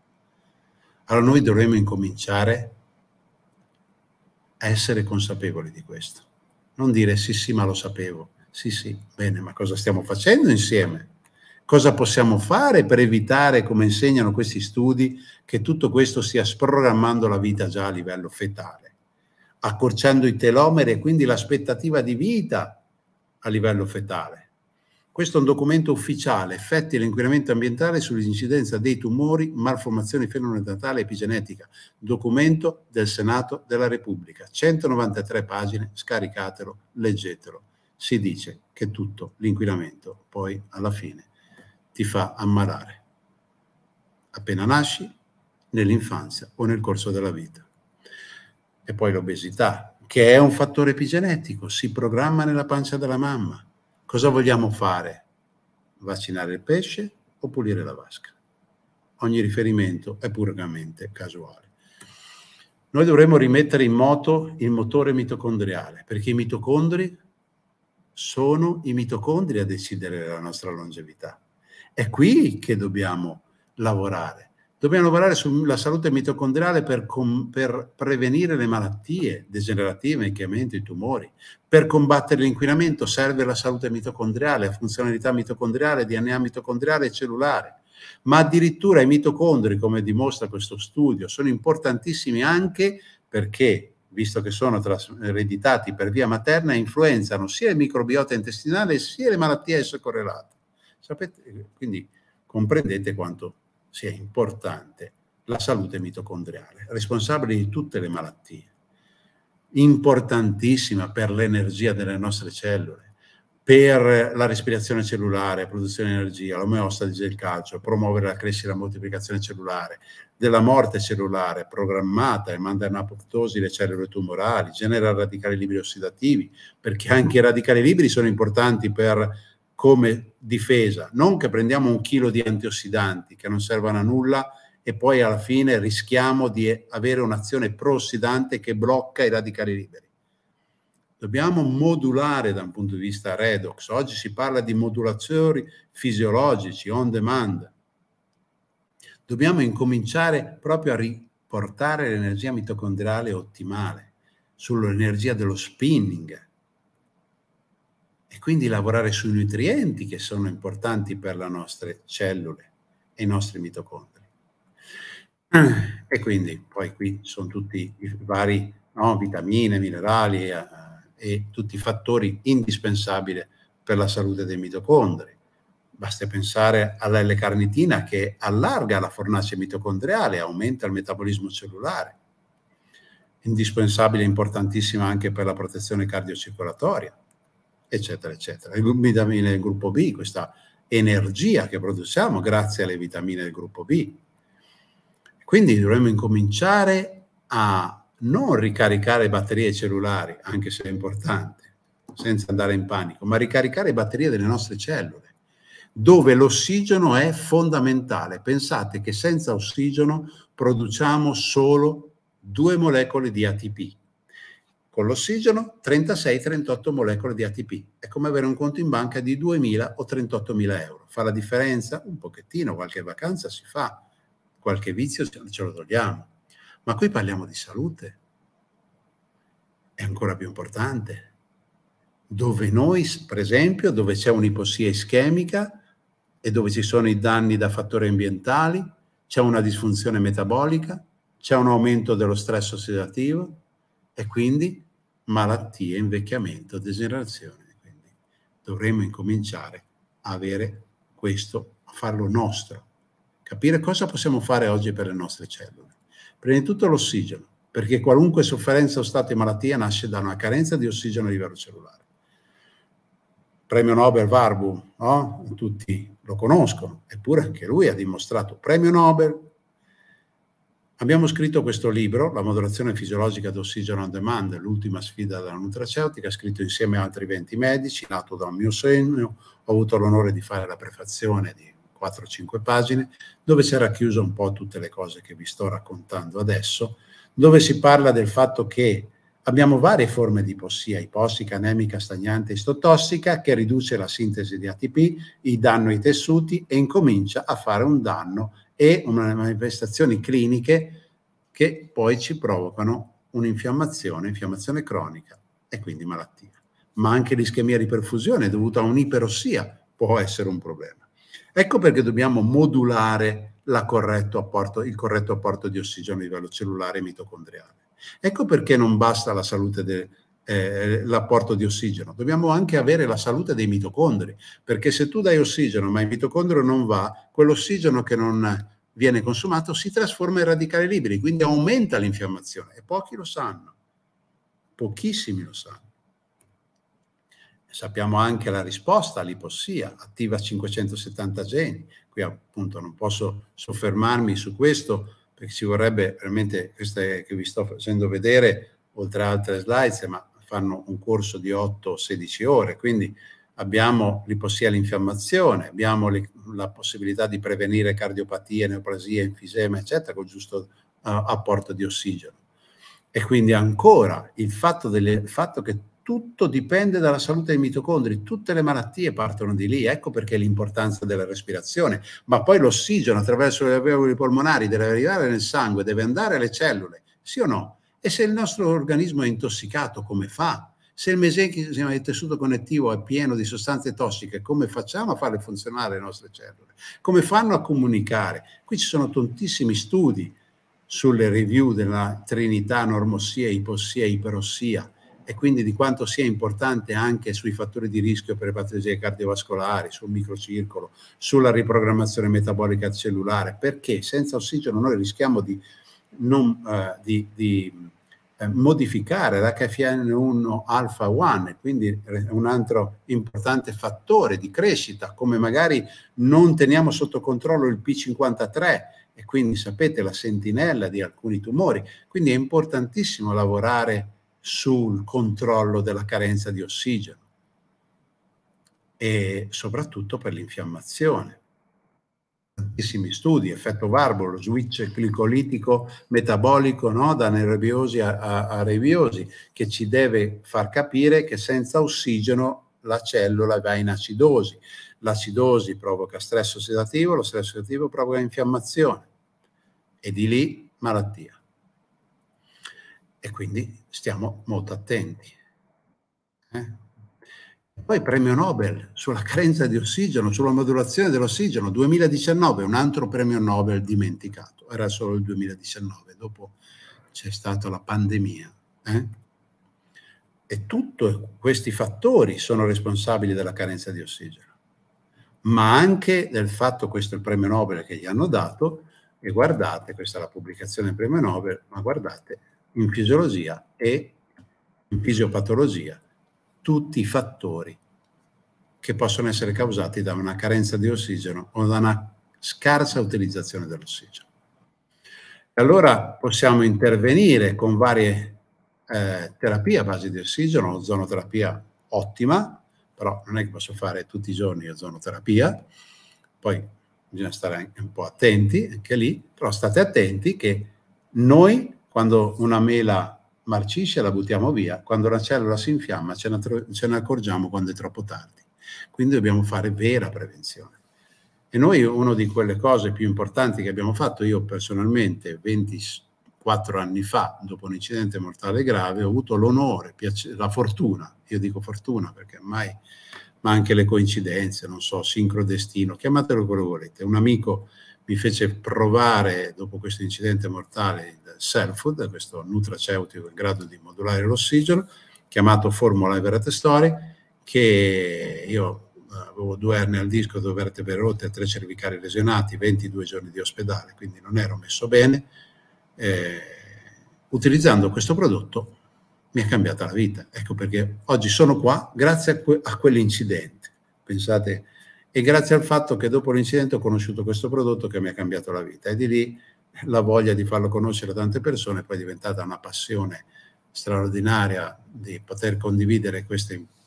Allora noi dovremmo incominciare a essere consapevoli di questo. Non dire sì sì ma lo sapevo, sì sì, bene, ma cosa stiamo facendo insieme? Cosa possiamo fare per evitare, come insegnano questi studi, che tutto questo stia sprogrammando la vita già a livello fetale, accorciando i telomeri e quindi l'aspettativa di vita a livello fetale? Questo è un documento ufficiale, effetti dell'inquinamento ambientale sull'incidenza dei tumori, malformazioni fenomenatale e epigenetica, documento del Senato della Repubblica, 193 pagine, scaricatelo, leggetelo. Si dice che tutto l'inquinamento poi alla fine ti fa ammalare, appena nasci, nell'infanzia o nel corso della vita. E poi l'obesità, che è un fattore epigenetico, si programma nella pancia della mamma. Cosa vogliamo fare? Vaccinare il pesce o pulire la vasca? Ogni riferimento è puramente casuale. Noi dovremmo rimettere in moto il motore mitocondriale, perché i mitocondri sono i mitocondri a decidere la nostra longevità. È qui che dobbiamo lavorare. Dobbiamo lavorare sulla salute mitocondriale per, per, prevenire le malattie degenerative, i chiamenti, i tumori. Per combattere l'inquinamento serve la salute mitocondriale, la funzionalità mitocondriale, DNA mitocondriale e cellulare. Ma addirittura i mitocondri, come dimostra questo studio, sono importantissimi anche perché, visto che sono ereditati per via materna, influenzano sia il microbiota intestinale sia le malattie a esso correlate. Sapete, quindi comprendete quanto sia importante la salute mitocondriale, responsabile di tutte le malattie, importantissima per l'energia delle nostre cellule, per la respirazione cellulare, produzione di energia, l'omeostasi del calcio, promuovere la crescita e la moltiplicazione cellulare, della morte cellulare programmata e manda in apoptosi le cellule tumorali, genera radicali liberi ossidativi, perché anche i radicali liberi sono importanti per come difesa, non che prendiamo un chilo di antiossidanti che non servono a nulla e poi alla fine rischiamo di avere un'azione pro-ossidante che blocca i radicali liberi. Dobbiamo modulare da un punto di vista redox. Oggi si parla di modulatori fisiologici, on demand. Dobbiamo incominciare proprio a riportare l'energia mitocondriale ottimale sull'energia dello spinning, e quindi lavorare sui nutrienti che sono importanti per le nostre cellule e i nostri mitocondri. E quindi poi qui sono tutti i vari no, vitamine, minerali eh, e tutti i fattori indispensabili per la salute dei mitocondri. Basta pensare all'L-carnitina che allarga la fornace mitocondriale, aumenta il metabolismo cellulare indispensabile e importantissima anche per la protezione cardiocircolatoria eccetera, eccetera. Le vitamine del gruppo B, questa energia che produciamo grazie alle vitamine del gruppo B. Quindi dovremmo incominciare a non ricaricare batterie cellulari, anche se è importante, senza andare in panico, ma ricaricare batterie delle nostre cellule, dove l'ossigeno è fondamentale. Pensate che senza ossigeno produciamo solo due molecole di ATP con l'ossigeno 36-38 molecole di ATP. È come avere un conto in banca di 2.000 o 38.000 euro. Fa la differenza? Un pochettino, qualche vacanza si fa, qualche vizio ce lo togliamo. Ma qui parliamo di salute. È ancora più importante. Dove noi, per esempio, dove c'è un'ipossia ischemica, e dove ci sono i danni da fattori ambientali, c'è una disfunzione metabolica, c'è un aumento dello stress ossidativo, e quindi malattie, invecchiamento, degenerazione. Quindi dovremmo incominciare a avere questo, a farlo nostro, capire cosa possiamo fare oggi per le nostre cellule. Prima di tutto l'ossigeno, perché qualunque sofferenza o stato di malattia nasce da una carenza di ossigeno a livello cellulare. Premio Nobel Warburg, no? tutti lo conoscono, eppure anche lui ha dimostrato premio Nobel, Abbiamo scritto questo libro, La modulazione fisiologica d'ossigeno on demand, l'ultima sfida della nutraceutica, scritto insieme a altri 20 medici, nato da un mio segno. Ho avuto l'onore di fare la prefazione di 4-5 pagine, dove si c'era chiuso un po' tutte le cose che vi sto raccontando adesso, dove si parla del fatto che abbiamo varie forme di ipossia, ipossica, anemica, stagnante, istotossica, che riduce la sintesi di ATP, il danno ai tessuti e incomincia a fare un danno e una manifestazioni cliniche che poi ci provocano un'infiammazione, infiammazione cronica e quindi malattia. Ma anche l'ischemia di perfusione dovuta a un'iperossia può essere un problema. Ecco perché dobbiamo modulare corretto apporto, il corretto apporto di ossigeno a livello cellulare e mitocondriale. Ecco perché non basta la salute de, eh, l'apporto di ossigeno, dobbiamo anche avere la salute dei mitocondri, perché se tu dai ossigeno ma il mitocondrio non va, quell'ossigeno che non viene consumato si trasforma in radicali liberi, quindi aumenta l'infiammazione e pochi lo sanno, pochissimi lo sanno. Sappiamo anche la risposta all'ipossia, attiva 570 geni. Qui appunto non posso soffermarmi su questo perché ci vorrebbe veramente, queste che vi sto facendo vedere, oltre a altre slide, ma fanno un corso di 8-16 ore, quindi abbiamo l'ipossia all'infiammazione, abbiamo le, la possibilità di prevenire cardiopatie, neoplasie, enfisema, eccetera, col giusto uh, apporto di ossigeno. E quindi ancora il fatto, delle, il fatto che tutto dipende dalla salute dei mitocondri, tutte le malattie partono di lì, ecco perché l'importanza della respirazione, ma poi l'ossigeno attraverso le alveoli polmonari deve arrivare nel sangue, deve andare alle cellule, sì o no? E se il nostro organismo è intossicato, come fa? Se il mesechio del tessuto connettivo è pieno di sostanze tossiche, come facciamo a farle funzionare le nostre cellule? Come fanno a comunicare? Qui ci sono tantissimi studi sulle review della trinità normossia, ipossia, iperossia e quindi di quanto sia importante anche sui fattori di rischio per le patologie cardiovascolari, sul microcircolo, sulla riprogrammazione metabolica cellulare, perché senza ossigeno noi rischiamo di non, eh, di, di eh, modificare l'HFN1 alfa 1, quindi un altro importante fattore di crescita, come magari non teniamo sotto controllo il P53 e quindi sapete la sentinella di alcuni tumori. Quindi è importantissimo lavorare sul controllo della carenza di ossigeno e soprattutto per l'infiammazione tantissimi studi, effetto varbolo, switch glicolitico metabolico no? da nerviosi a, a, a rebiosi, che ci deve far capire che senza ossigeno la cellula va in acidosi. L'acidosi provoca stress ossidativo, lo stress ossidativo provoca infiammazione e di lì malattia. E quindi stiamo molto attenti. Eh? Poi premio Nobel sulla carenza di ossigeno, sulla modulazione dell'ossigeno, 2019, un altro premio Nobel dimenticato, era solo il 2019, dopo c'è stata la pandemia. Eh? E tutti questi fattori sono responsabili della carenza di ossigeno, ma anche del fatto, questo è il premio Nobel che gli hanno dato, e guardate, questa è la pubblicazione del premio Nobel, ma guardate, in fisiologia e in fisiopatologia tutti i fattori che possono essere causati da una carenza di ossigeno o da una scarsa utilizzazione dell'ossigeno. Allora possiamo intervenire con varie eh, terapie a base di ossigeno, ozonoterapia ottima, però non è che posso fare tutti i giorni ozonoterapia, poi bisogna stare un po' attenti anche lì, però state attenti che noi quando una mela marcisce la buttiamo via, quando la cellula si infiamma ce ne, ce ne accorgiamo quando è troppo tardi. Quindi dobbiamo fare vera prevenzione. E noi una di quelle cose più importanti che abbiamo fatto, io personalmente 24 anni fa, dopo un incidente mortale grave, ho avuto l'onore, la fortuna, io dico fortuna perché mai, ma anche le coincidenze, non so, sincrodestino, chiamatelo quello che volete. Un amico mi fece provare, dopo questo incidente mortale, il self Selfood, questo nutraceutico in grado di modulare l'ossigeno, chiamato Formula Everett Story, che io eh, avevo due anni al disco, due vertebre rotte, tre cervicali lesionati, 22 giorni di ospedale, quindi non ero messo bene. Eh, utilizzando questo prodotto mi è cambiata la vita. Ecco perché oggi sono qua grazie a, que- a quell'incidente. Pensate, e grazie al fatto che dopo l'incidente ho conosciuto questo prodotto che mi ha cambiato la vita. E di lì la voglia di farlo conoscere a tante persone, poi è diventata una passione straordinaria di poter condividere queste informazioni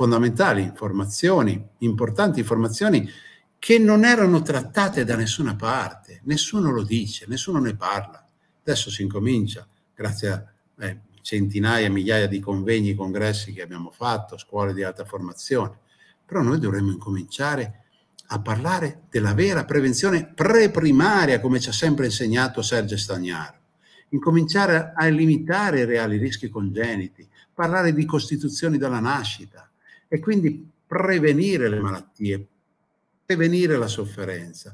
fondamentali, informazioni, importanti informazioni che non erano trattate da nessuna parte, nessuno lo dice, nessuno ne parla. Adesso si incomincia, grazie a eh, centinaia, migliaia di convegni, congressi che abbiamo fatto, scuole di alta formazione, però noi dovremmo incominciare a parlare della vera prevenzione preprimaria, come ci ha sempre insegnato Sergio Stagnaro, incominciare a limitare i reali rischi congeniti, parlare di costituzioni dalla nascita, e quindi prevenire le malattie, prevenire la sofferenza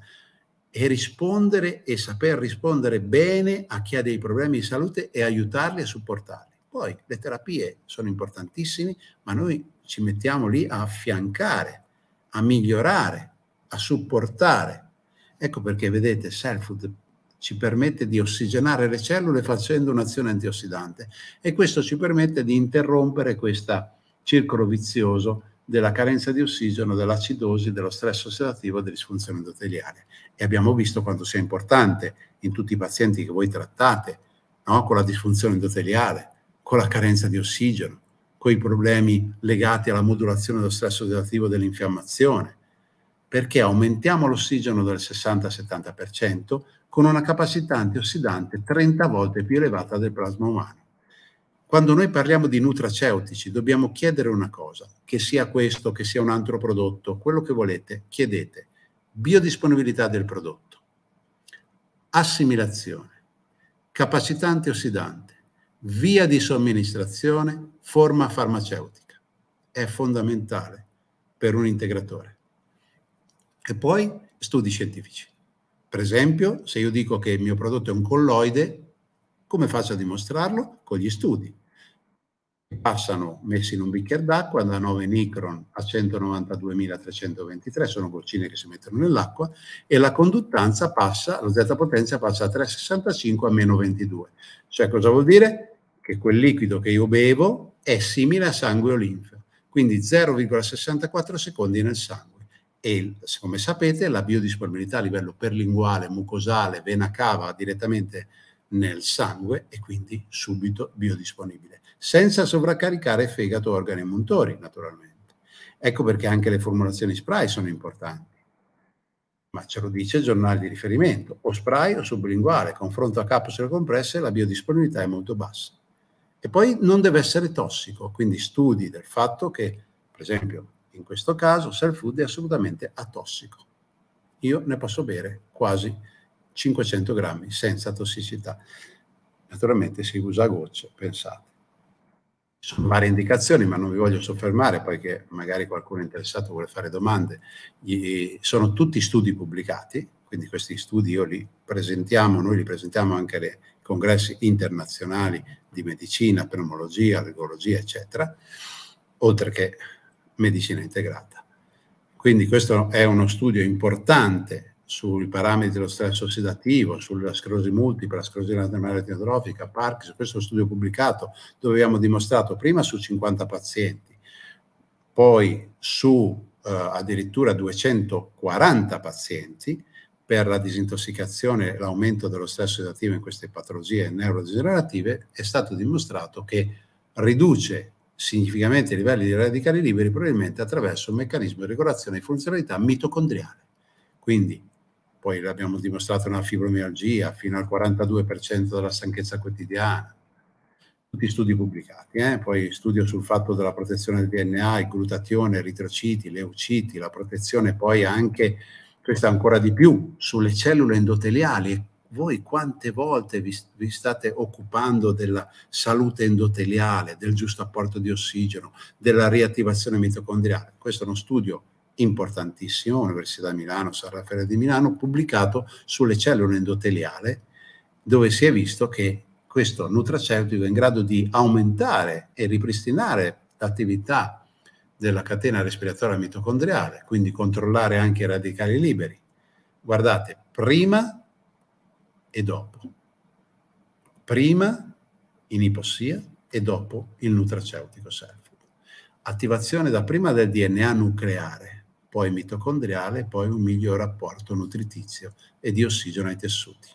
e rispondere e saper rispondere bene a chi ha dei problemi di salute e aiutarli e supportarli. Poi le terapie sono importantissime, ma noi ci mettiamo lì a affiancare, a migliorare, a supportare. Ecco perché, vedete, Self-Food ci permette di ossigenare le cellule facendo un'azione antiossidante e questo ci permette di interrompere questa circolo vizioso della carenza di ossigeno, dell'acidosi, dello stress ossidativo e della disfunzione endoteliale. E abbiamo visto quanto sia importante in tutti i pazienti che voi trattate, no? con la disfunzione endoteliale, con la carenza di ossigeno, con i problemi legati alla modulazione dello stress ossidativo e dell'infiammazione, perché aumentiamo l'ossigeno del 60-70% con una capacità antiossidante 30 volte più elevata del plasma umano. Quando noi parliamo di nutraceutici dobbiamo chiedere una cosa, che sia questo, che sia un altro prodotto, quello che volete, chiedete biodisponibilità del prodotto, assimilazione, capacità antiossidante, via di somministrazione, forma farmaceutica. È fondamentale per un integratore. E poi studi scientifici. Per esempio, se io dico che il mio prodotto è un colloide, come faccio a dimostrarlo? Con gli studi. Passano messi in un bicchiere d'acqua da 9 micron a 192.323, sono goccine che si mettono nell'acqua, e la conduttanza passa, lo z potenza passa da 3,65 a meno 22. Cioè cosa vuol dire? Che quel liquido che io bevo è simile a sangue o linfa, quindi 0,64 secondi nel sangue e come sapete la biodisponibilità a livello perlinguale, mucosale, vena cava direttamente nel sangue e quindi subito biodisponibile, senza sovraccaricare fegato, organi e montori, naturalmente. Ecco perché anche le formulazioni spray sono importanti. Ma ce lo dice il giornale di riferimento, o spray o sublinguale, confronto a capsule compresse la biodisponibilità è molto bassa. E poi non deve essere tossico, quindi studi del fatto che, per esempio, in questo caso, self food è assolutamente atossico. Io ne posso bere quasi 500 grammi senza tossicità. Naturalmente si usa a gocce, pensate. Ci sono varie indicazioni, ma non vi voglio soffermare poiché magari qualcuno interessato vuole fare domande. sono tutti studi pubblicati, quindi questi studi io li presentiamo, noi li presentiamo anche ai congressi internazionali di medicina, pneumologia, allergologia, eccetera, oltre che medicina integrata. Quindi questo è uno studio importante sui parametri dello stress ossidativo, sulla sclerosi multipla, la sclerosi laterale atrofica, Parkinson, questo è uno studio pubblicato dove abbiamo dimostrato prima su 50 pazienti, poi su eh, addirittura 240 pazienti per la disintossicazione l'aumento dello stress ossidativo in queste patologie neurodegenerative, è stato dimostrato che riduce significativamente i livelli di radicali liberi probabilmente attraverso un meccanismo di regolazione di funzionalità mitocondriale. Quindi poi l'abbiamo dimostrato nella fibromialgia, fino al 42% della stanchezza quotidiana, tutti studi pubblicati, eh? poi studio sul fatto della protezione del DNA, il glutatione, eritrociti, leuciti, la protezione poi anche, questa ancora di più, sulle cellule endoteliali. Voi quante volte vi, vi state occupando della salute endoteliale, del giusto apporto di ossigeno, della riattivazione mitocondriale? Questo è uno studio importantissimo, Università di Milano, San Raffaele di Milano, pubblicato sulle cellule endoteliali, dove si è visto che questo nutraceutico è in grado di aumentare e ripristinare l'attività della catena respiratoria mitocondriale, quindi controllare anche i radicali liberi. Guardate, prima e dopo. Prima in ipossia e dopo il nutraceutico self. Attivazione da prima del DNA nucleare, poi mitocondriale e poi un miglior rapporto nutritizio e di ossigeno ai tessuti.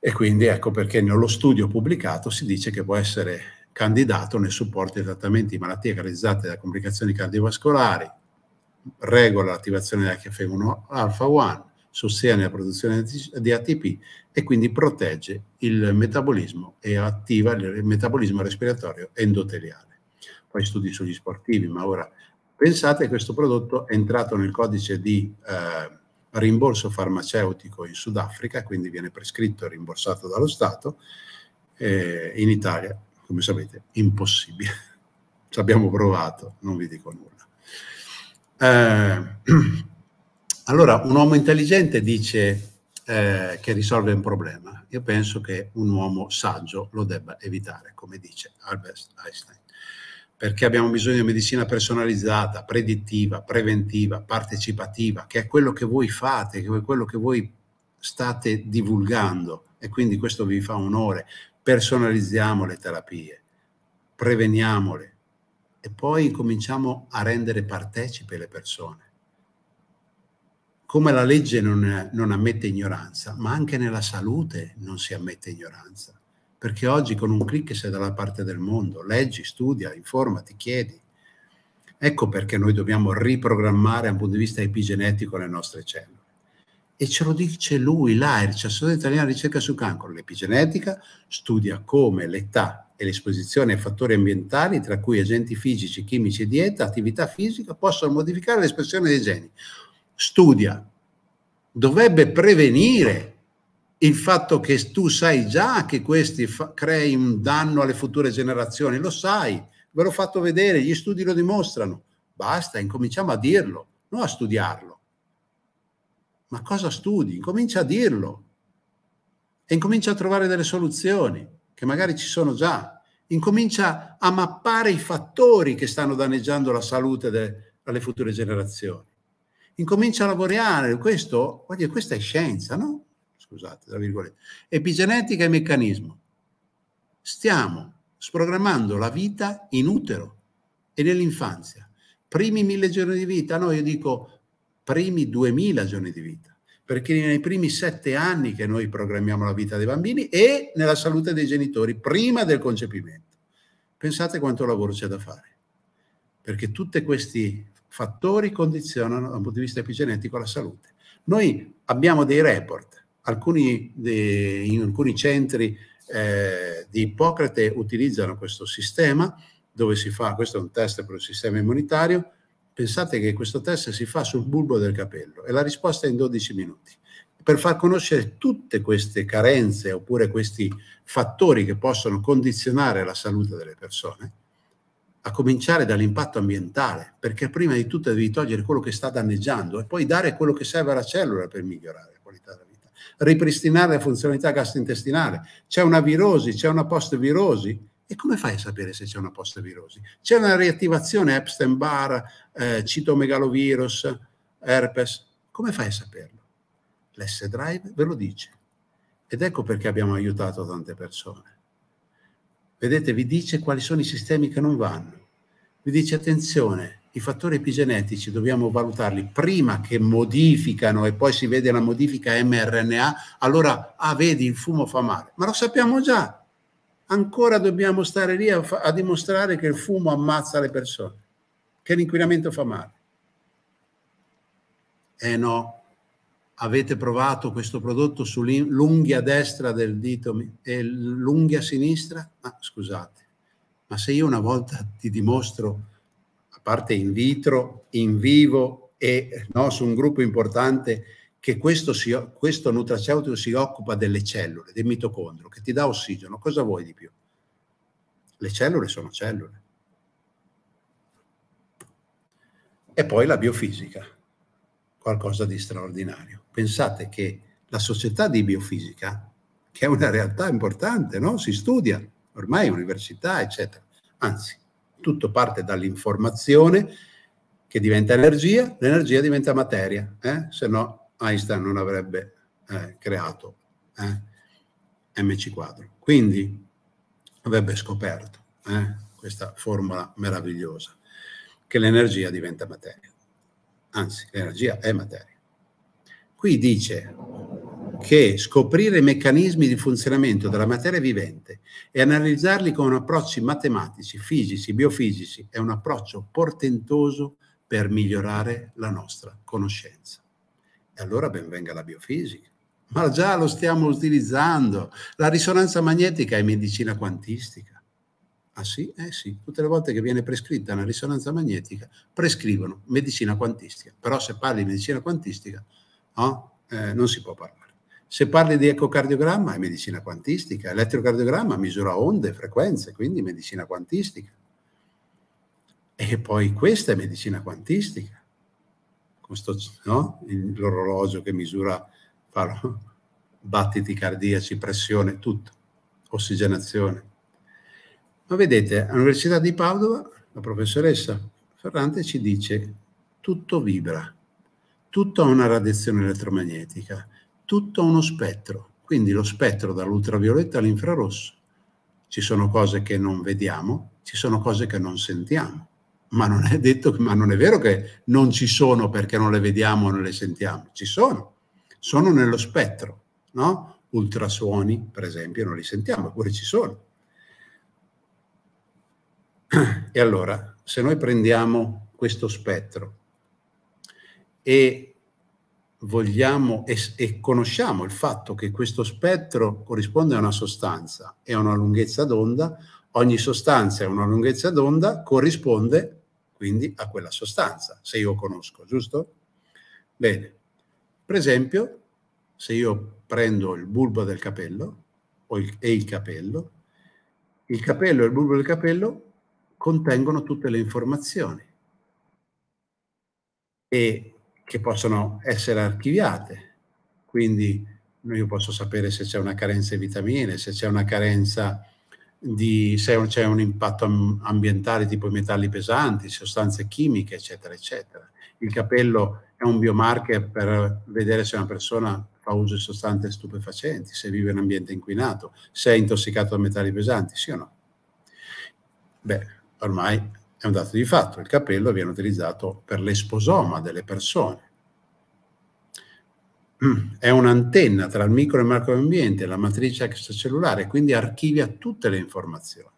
E quindi ecco perché nello studio pubblicato si dice che può essere candidato nel supporto ai trattamenti di malattie caratterizzate da complicazioni cardiovascolari, regola l'attivazione dell'HF1 alfa 1, sostiene la produzione di ATP e quindi protegge il metabolismo e attiva il metabolismo respiratorio endoteliale. Poi studi sugli sportivi, ma ora Pensate, questo prodotto è entrato nel codice di eh, rimborso farmaceutico in Sudafrica, quindi viene prescritto e rimborsato dallo Stato. Eh, in Italia, come sapete, impossibile. Ci abbiamo provato, non vi dico nulla. Eh, allora, un uomo intelligente dice eh, che risolve un problema. Io penso che un uomo saggio lo debba evitare, come dice Albert Einstein perché abbiamo bisogno di medicina personalizzata, predittiva, preventiva, partecipativa, che è quello che voi fate, che è quello che voi state divulgando e quindi questo vi fa onore. Personalizziamo le terapie, preveniamole e poi cominciamo a rendere partecipe le persone. Come la legge non, non ammette ignoranza, ma anche nella salute non si ammette ignoranza perché oggi con un clic sei dalla parte del mondo, leggi, studia, ti chiedi. Ecco perché noi dobbiamo riprogrammare dal punto di vista epigenetico le nostre cellule. E ce lo dice lui, l'AIR, cioè Società Italiano di Ricerca sul Cancro. L'epigenetica studia come l'età e l'esposizione ai fattori ambientali, tra cui agenti fisici, chimici, dieta, attività fisica, possono modificare l'espressione dei geni. Studia, dovrebbe prevenire il fatto che tu sai già che questi crei un danno alle future generazioni, lo sai, ve l'ho fatto vedere, gli studi lo dimostrano. Basta, incominciamo a dirlo, non a studiarlo. Ma cosa studi? Incomincia a dirlo e incomincia a trovare delle soluzioni che magari ci sono già. Incomincia a mappare i fattori che stanno danneggiando la salute delle, alle future generazioni. Incomincia a lavorare, questo, voglio, questa è scienza, no? scusate, tra virgolette, epigenetica e meccanismo. Stiamo sprogrammando la vita in utero e nell'infanzia. Primi mille giorni di vita, no, io dico primi duemila giorni di vita, perché nei primi sette anni che noi programmiamo la vita dei bambini e nella salute dei genitori, prima del concepimento. Pensate quanto lavoro c'è da fare, perché tutti questi fattori condizionano dal punto di vista epigenetico la salute. Noi abbiamo dei report alcuni de, in alcuni centri eh, di Ippocrate utilizzano questo sistema dove si fa, questo è un test per il sistema immunitario, pensate che questo test si fa sul bulbo del capello e la risposta è in 12 minuti. Per far conoscere tutte queste carenze oppure questi fattori che possono condizionare la salute delle persone, a cominciare dall'impatto ambientale, perché prima di tutto devi togliere quello che sta danneggiando e poi dare quello che serve alla cellula per migliorare la qualità della vita ripristinare la funzionalità gastrointestinale. C'è una virosi, c'è una post-virosi. E come fai a sapere se c'è una post-virosi? C'è una riattivazione Epstein-Barr, eh, citomegalovirus, herpes. Come fai a saperlo? L'S-Drive ve lo dice. Ed ecco perché abbiamo aiutato tante persone. Vedete, vi dice quali sono i sistemi che non vanno. Vi dice attenzione, i fattori epigenetici dobbiamo valutarli prima che modificano e poi si vede la modifica mRNA, allora, ah, vedi, il fumo fa male. Ma lo sappiamo già. Ancora dobbiamo stare lì a, a dimostrare che il fumo ammazza le persone, che l'inquinamento fa male. Eh no, avete provato questo prodotto sull'unghia destra del dito e l'unghia sinistra? Ma scusate, ma se io una volta ti dimostro parte in vitro, in vivo e no, su un gruppo importante che questo, questo nutraceutico si occupa delle cellule, del mitocondrio, che ti dà ossigeno, cosa vuoi di più? Le cellule sono cellule. E poi la biofisica, qualcosa di straordinario. Pensate che la società di biofisica, che è una realtà importante, no? si studia, ormai università, eccetera, anzi, tutto parte dall'informazione che diventa energia, l'energia diventa materia, eh? se no Einstein non avrebbe eh, creato eh, MC quadro. Quindi avrebbe scoperto eh, questa formula meravigliosa, che l'energia diventa materia, anzi l'energia è materia. Qui dice che scoprire i meccanismi di funzionamento della materia vivente e analizzarli con approcci matematici, fisici, biofisici è un approccio portentoso per migliorare la nostra conoscenza. E allora benvenga la biofisica. Ma già lo stiamo utilizzando. La risonanza magnetica è medicina quantistica. Ah sì? Eh sì, tutte le volte che viene prescritta una risonanza magnetica prescrivono medicina quantistica. Però se parli di medicina quantistica no? Ah, eh, non si può parlare. Se parli di ecocardiogramma è medicina quantistica, elettrocardiogramma misura onde, e frequenze, quindi medicina quantistica. E poi questa è medicina quantistica, con sto, no? l'orologio che misura farò, battiti cardiaci, pressione, tutto, ossigenazione. Ma vedete, all'Università di Padova la professoressa Ferrante ci dice tutto vibra tutta una radiazione elettromagnetica, tutto uno spettro, quindi lo spettro dall'ultravioletto all'infrarosso. Ci sono cose che non vediamo, ci sono cose che non sentiamo, ma non è, detto, ma non è vero che non ci sono perché non le vediamo o non le sentiamo, ci sono, sono nello spettro, no? Ultrasuoni, per esempio, non li sentiamo, eppure ci sono. E allora, se noi prendiamo questo spettro, e vogliamo e, e conosciamo il fatto che questo spettro corrisponde a una sostanza e a una lunghezza d'onda, ogni sostanza e una lunghezza d'onda corrisponde quindi a quella sostanza, se io conosco, giusto? Bene, per esempio, se io prendo il bulbo del capello il, e il capello, il capello e il bulbo del capello contengono tutte le informazioni e che possono essere archiviate. Quindi io posso sapere se c'è una carenza di vitamine, se c'è una carenza di, se c'è un impatto ambientale tipo i metalli pesanti, sostanze chimiche, eccetera, eccetera. Il capello è un biomarker per vedere se una persona fa uso di sostanze stupefacenti, se vive in un ambiente inquinato, se è intossicato da metalli pesanti, sì o no? Beh, ormai è un dato di fatto, il capello viene utilizzato per l'esposoma delle persone. Mm, è un'antenna tra il micro e il macroambiente, la matrice extracellulare, quindi archivia tutte le informazioni.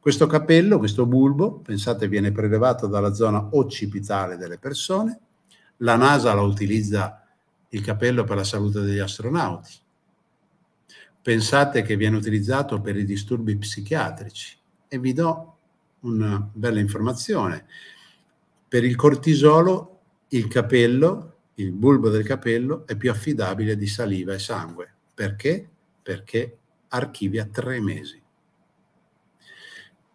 Questo capello, questo bulbo, pensate, viene prelevato dalla zona occipitale delle persone. La NASA la utilizza il capello per la salute degli astronauti. Pensate che viene utilizzato per i disturbi psichiatrici. E vi do una bella informazione. Per il cortisolo il capello, il bulbo del capello è più affidabile di saliva e sangue. Perché? Perché archivia tre mesi.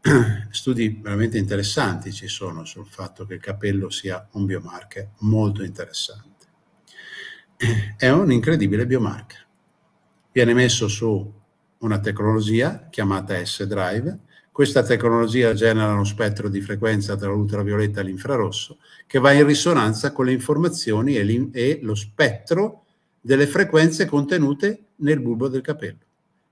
Studi veramente interessanti ci sono sul fatto che il capello sia un biomarker molto interessante. È un incredibile biomarker. Viene messo su una tecnologia chiamata S-Drive questa tecnologia genera uno spettro di frequenza tra l'ultravioletta e l'infrarosso che va in risonanza con le informazioni e, e lo spettro delle frequenze contenute nel bulbo del capello.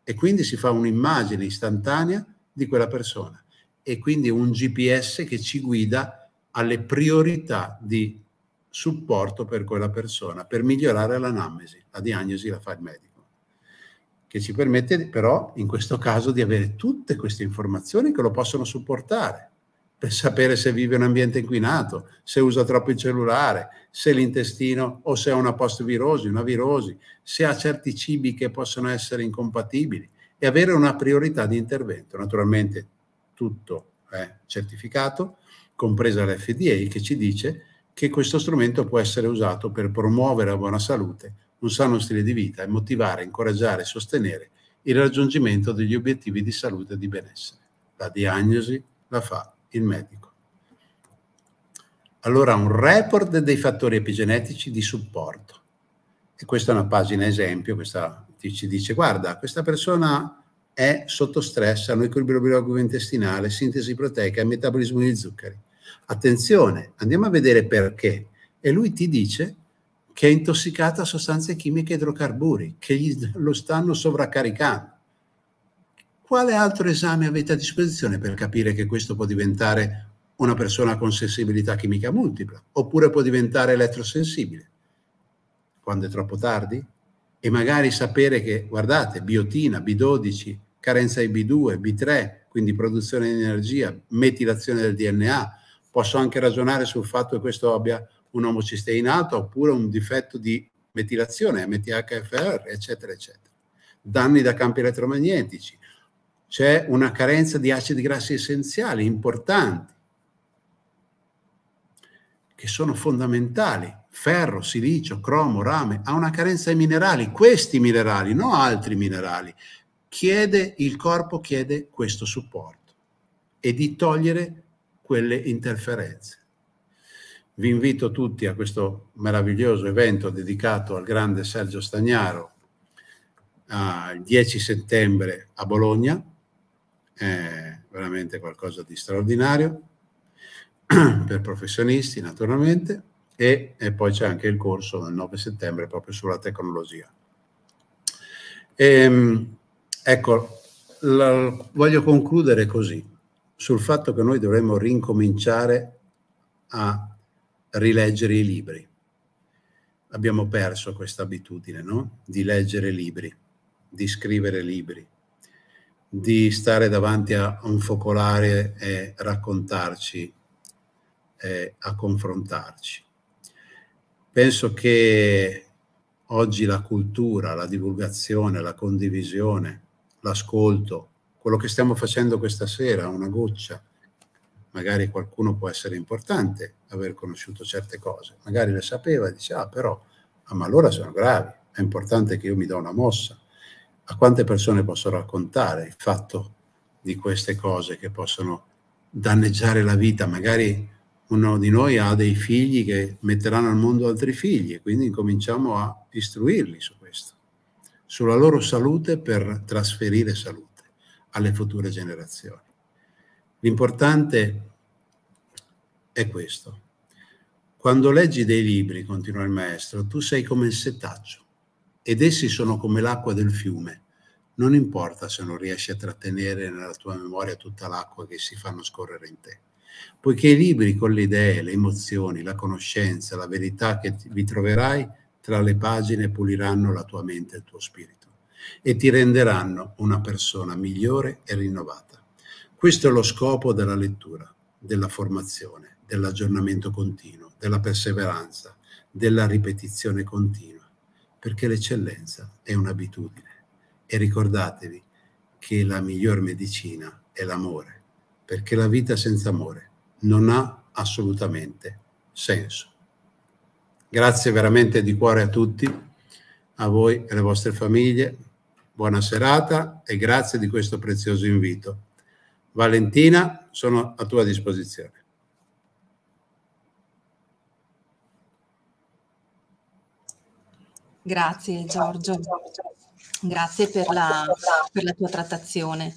E quindi si fa un'immagine istantanea di quella persona e quindi un GPS che ci guida alle priorità di supporto per quella persona per migliorare l'anamnesi. La diagnosi la fa il medico che ci permette però in questo caso di avere tutte queste informazioni che lo possono supportare per sapere se vive in un ambiente inquinato, se usa troppo il cellulare, se l'intestino o se ha una post-virosi, una virosi, se ha certi cibi che possono essere incompatibili e avere una priorità di intervento. Naturalmente tutto è eh, certificato, compresa l'FDA che ci dice che questo strumento può essere usato per promuovere la buona salute un sano stile di vita e motivare, incoraggiare e sostenere il raggiungimento degli obiettivi di salute e di benessere. La diagnosi la fa il medico. Allora un report dei fattori epigenetici di supporto. E questa è una pagina esempio, questa ci dice guarda, questa persona è sotto stress, ha un equilibrio biologico-intestinale, sintesi proteica e metabolismo di zuccheri. Attenzione, andiamo a vedere perché. E lui ti dice che è intossicata a sostanze chimiche e idrocarburi, che gli, lo stanno sovraccaricando. Quale altro esame avete a disposizione per capire che questo può diventare una persona con sensibilità chimica multipla, oppure può diventare elettrosensibile? Quando è troppo tardi? E magari sapere che, guardate, biotina, B12, carenza di B2, B3, quindi produzione di energia, metilazione del DNA, posso anche ragionare sul fatto che questo abbia un omocisteinato oppure un difetto di metilazione, MTHFR, eccetera, eccetera. Danni da campi elettromagnetici. C'è una carenza di acidi grassi essenziali importanti, che sono fondamentali. Ferro, silicio, cromo, rame, ha una carenza di minerali, questi minerali, non altri minerali. Chiede, il corpo chiede questo supporto e di togliere quelle interferenze. Vi invito tutti a questo meraviglioso evento dedicato al grande Sergio Stagnaro il 10 settembre a Bologna, è veramente qualcosa di straordinario per professionisti naturalmente e, e poi c'è anche il corso del 9 settembre proprio sulla tecnologia. E, ehm, ecco, la, voglio concludere così, sul fatto che noi dovremmo rincominciare a rileggere i libri. Abbiamo perso questa abitudine, no? Di leggere libri, di scrivere libri, di stare davanti a un focolare e raccontarci, e a confrontarci. Penso che oggi la cultura, la divulgazione, la condivisione, l'ascolto, quello che stiamo facendo questa sera, una goccia, magari qualcuno può essere importante aver conosciuto certe cose, magari le sapeva e dice ah però, ah, ma allora sono gravi, è importante che io mi do una mossa. A quante persone posso raccontare il fatto di queste cose che possono danneggiare la vita? Magari uno di noi ha dei figli che metteranno al mondo altri figli e quindi incominciamo a istruirli su questo, sulla loro salute per trasferire salute alle future generazioni. L'importante è questo. Quando leggi dei libri, continua il maestro, tu sei come il setaccio ed essi sono come l'acqua del fiume. Non importa se non riesci a trattenere nella tua memoria tutta l'acqua che si fanno scorrere in te, poiché i libri con le idee, le emozioni, la conoscenza, la verità che vi troverai tra le pagine puliranno la tua mente e il tuo spirito e ti renderanno una persona migliore e rinnovata. Questo è lo scopo della lettura, della formazione, dell'aggiornamento continuo, della perseveranza, della ripetizione continua, perché l'eccellenza è un'abitudine. E ricordatevi che la miglior medicina è l'amore, perché la vita senza amore non ha assolutamente senso. Grazie veramente di cuore a tutti, a voi e alle vostre famiglie. Buona serata e grazie di questo prezioso invito. Valentina, sono a tua disposizione. Grazie Giorgio, grazie per la, per la tua trattazione.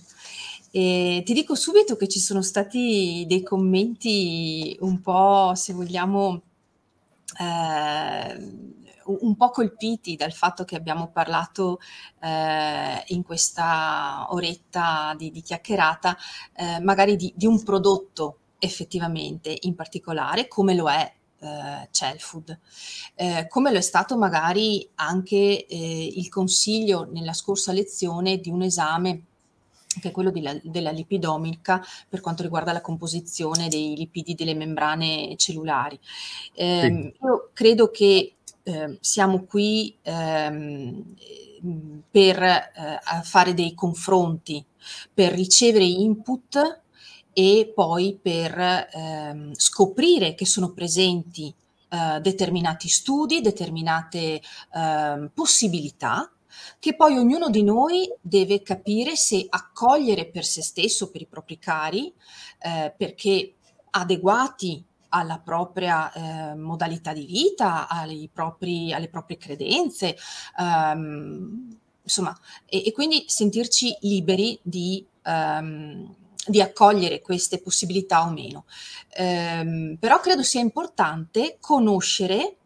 E ti dico subito che ci sono stati dei commenti un po', se vogliamo, eh, un po' colpiti dal fatto che abbiamo parlato eh, in questa oretta di, di chiacchierata eh, magari di, di, un prodotto effettivamente in particolare come lo è eh, Cellfood, eh, come lo è stato magari anche eh, il consiglio nella scorsa lezione di un esame che è quello della, della lipidomica per quanto riguarda la composizione dei lipidi delle membrane cellulari. Eh, sì. Ehm, io credo che Ehm, siamo qui ehm, per eh, fare dei confronti, per ricevere input e poi per ehm, scoprire che sono presenti eh, determinati studi, determinate ehm, possibilità che poi ognuno di noi deve capire se accogliere per se stesso, per i propri cari, eh, perché adeguati alla propria eh, modalità di vita, propri, alle proprie credenze, um, insomma, e, e, quindi sentirci liberi di, um, di, accogliere queste possibilità o meno. Um, però credo sia importante conoscere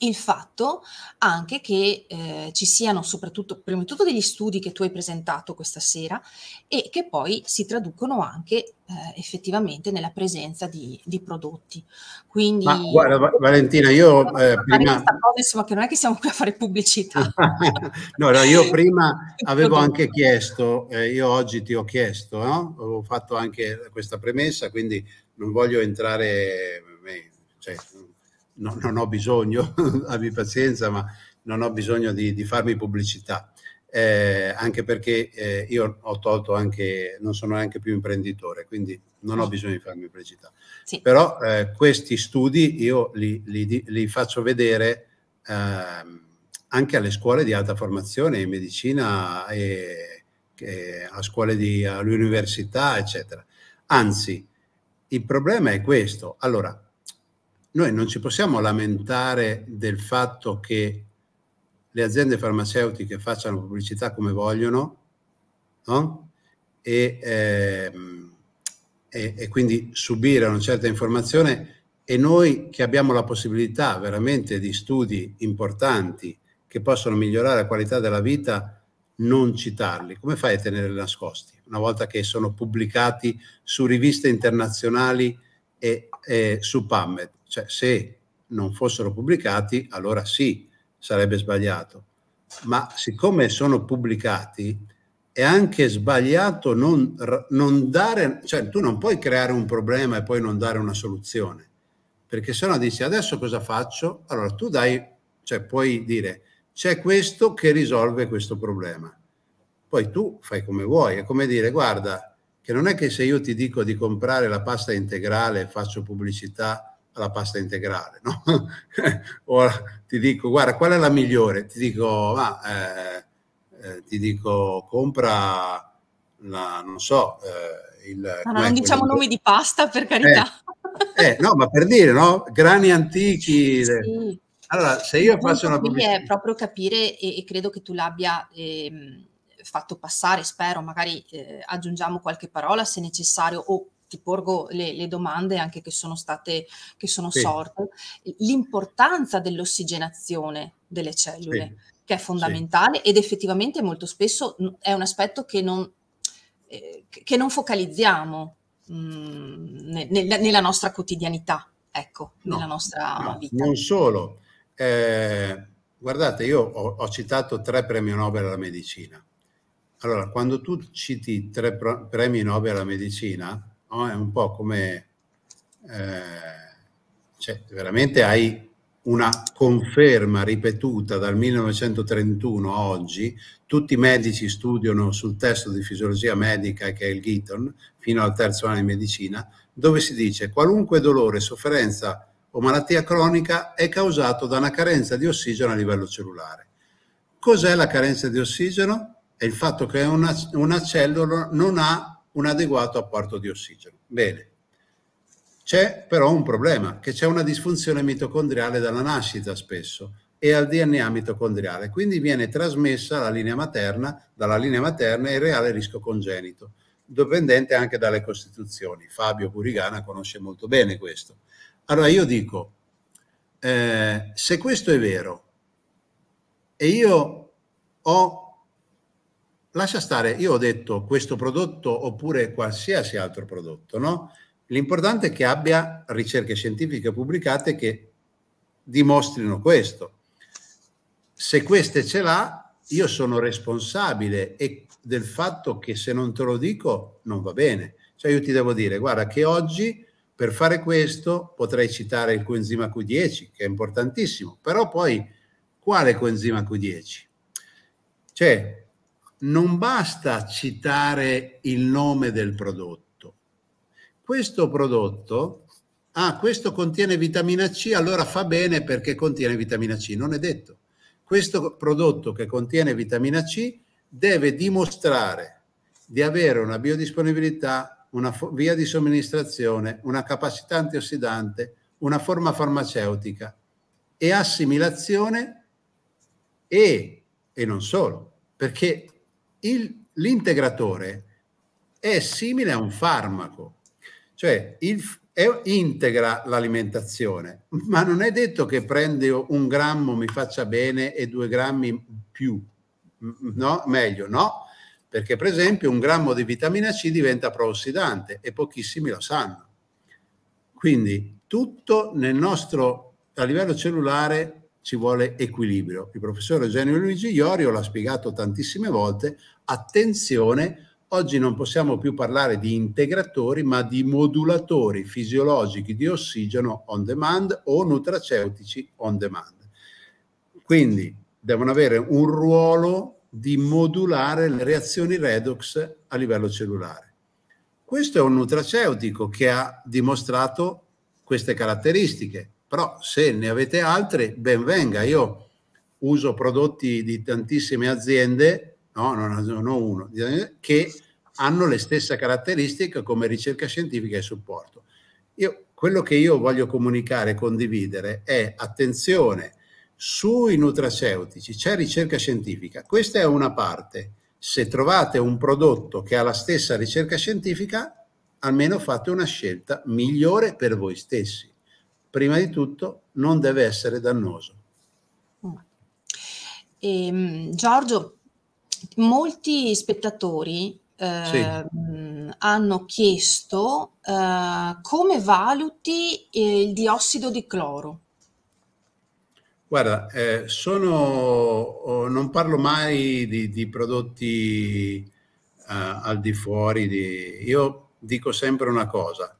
il fatto anche che eh, ci siano soprattutto, prima di tutto, degli studi che tu hai presentato questa sera e che poi si traducono anche eh, effettivamente nella presenza di, di prodotti. Quindi, Ma, guarda, Valentina, io eh, prima... Cosa, insomma, che non è che siamo qui a fare pubblicità. no, no, io prima avevo anche chiesto, eh, io oggi ti ho chiesto, no? ho fatto anche questa premessa, quindi non voglio entrare... Eh, cioè, no, non ho bisogno, abbi pazienza, ma non ho bisogno di, di farmi pubblicità. Eh, anche perché eh, io ho tolto anche, non sono neanche più imprenditore, quindi non ho bisogno di farmi pubblicità. Sì. Però eh, questi studi io li, li, li faccio vedere ehm, anche alle scuole di alta formazione in medicina, e, e a scuole di, all'università, eccetera. Anzi, il problema è questo. Allora, noi non ci possiamo lamentare del fatto che le aziende farmaceutiche facciano pubblicità come vogliono no? e, eh, e, e quindi subire una certa informazione e noi che abbiamo la possibilità veramente di studi importanti che possono migliorare la qualità della vita, non citarli. Come fai a tenerli nascosti? Una volta che sono pubblicati su riviste internazionali e, e su PubMed. Cioè, se non fossero pubblicati, allora sì, sarebbe sbagliato. Ma siccome sono pubblicati, è anche sbagliato non, non dare, cioè tu non puoi creare un problema e poi non dare una soluzione, perché se no dici adesso cosa faccio? Allora tu dai, cioè puoi dire c'è questo che risolve questo problema. Poi tu fai come vuoi, è come dire guarda che non è che se io ti dico di comprare la pasta integrale faccio pubblicità alla pasta integrale, no? Ora ti dico, guarda, qual è la migliore? Ti dico, ma, eh, eh, ti dico compra, la, non so, eh, il... Ma non diciamo quello? nomi di pasta, per carità. Eh, eh, no, ma per dire, no? Grani antichi... Sì. Allora, se io faccio una pubblicità... È proprio capire, e, e, credo che tu l'abbia ehm, fatto passare, spero, magari eh, aggiungiamo qualche parola se necessario, o ti porgo le, le, domande anche che sono state, che sono sì. sorte, l'importanza dell'ossigenazione delle cellule, sì. che è fondamentale sì. ed effettivamente molto spesso è un aspetto che non, eh, che non focalizziamo mh, mm, ne, nella nostra quotidianità, ecco, no, nella nostra no, vita. Non solo. Eh, guardate, io ho, ho citato tre premi Nobel alla medicina. Allora, quando tu citi tre premi Nobel alla medicina, no? è un po' come... Eh, cioè, veramente hai una conferma ripetuta dal 1931 a oggi, tutti i medici studiano sul testo di fisiologia medica che è il Gitton, fino al terzo anno di medicina, dove si dice qualunque dolore, sofferenza o malattia cronica è causato da una carenza di ossigeno a livello cellulare. Cos'è la carenza di ossigeno? È il fatto che una, una cellula non ha un adeguato apporto di ossigeno. Bene, c'è però un problema, che c'è una disfunzione mitocondriale dalla nascita spesso e al DNA mitocondriale, quindi viene trasmessa la linea materna, dalla linea materna il reale rischio congenito, dipendente anche dalle costituzioni. Fabio Purigana conosce molto bene questo. Allora io dico, eh, se questo è vero e io ho lascia stare, io ho detto questo prodotto oppure qualsiasi altro prodotto, no? L'importante è che abbia ricerche scientifiche pubblicate che dimostrino questo. Se queste ce l'ha, io sono responsabile e del fatto che se non te lo dico non va bene. Cioè io ti devo dire, guarda che oggi per fare questo potrei citare il coenzima Q10, che è importantissimo, però poi quale coenzima Q10? Cioè, non basta citare il nome del prodotto. Questo prodotto, ah, questo contiene vitamina C, allora fa bene perché contiene vitamina C, non è detto. Questo prodotto che contiene vitamina C deve dimostrare di avere una biodisponibilità, una via di somministrazione, una capacità antiossidante, una forma farmaceutica e assimilazione e, e non solo, perché il, l'integratore è simile a un farmaco, cioè il, è, integra l'alimentazione, ma non è detto che prendo un grammo mi faccia bene e due grammi più, no? Meglio, no? Perché per esempio un grammo di vitamina C diventa prossidante e pochissimi lo sanno. Quindi tutto nel nostro, a livello cellulare, ci vuole equilibrio. Il professore Eugenio Luigi Iorio l'ha spiegato tantissime volte, attenzione, oggi non possiamo più parlare di integratori, ma di modulatori fisiologici di ossigeno on demand o nutraceutici on demand. Quindi devono avere un ruolo di modulare le reazioni redox a livello cellulare. Questo è un nutraceutico che ha dimostrato queste caratteristiche però se ne avete altre, ben venga. Io uso prodotti di tantissime aziende, no, non, non uno, che hanno le stesse caratteristiche come ricerca scientifica e supporto. Io, quello che io voglio comunicare e condividere è attenzione sui nutraceutici, c'è ricerca scientifica, questa è una parte. Se trovate un prodotto che ha la stessa ricerca scientifica, almeno fate una scelta migliore per voi stessi prima di tutto non deve essere dannoso. E, ehm, Giorgio, molti spettatori eh, sì. Ehm, hanno chiesto eh, come valuti eh, il diossido di cloro. Guarda, eh, sono, oh, non parlo mai di, di prodotti eh, al di fuori, di, io dico sempre una cosa,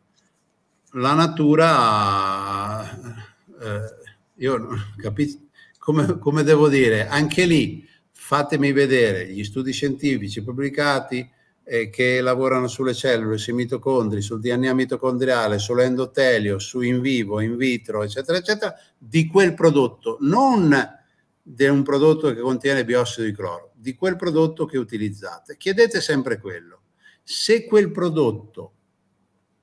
la natura, eh, io capisco, come, come, devo dire, anche lì fatemi vedere gli studi scientifici pubblicati eh, che lavorano sulle cellule, sui mitocondri, sul DNA mitocondriale, sull'endotelio, su in vivo, in vitro, eccetera, eccetera, di quel prodotto, non di un prodotto che contiene biossido di cloro, di quel prodotto che utilizzate. Chiedete sempre quello. Se quel prodotto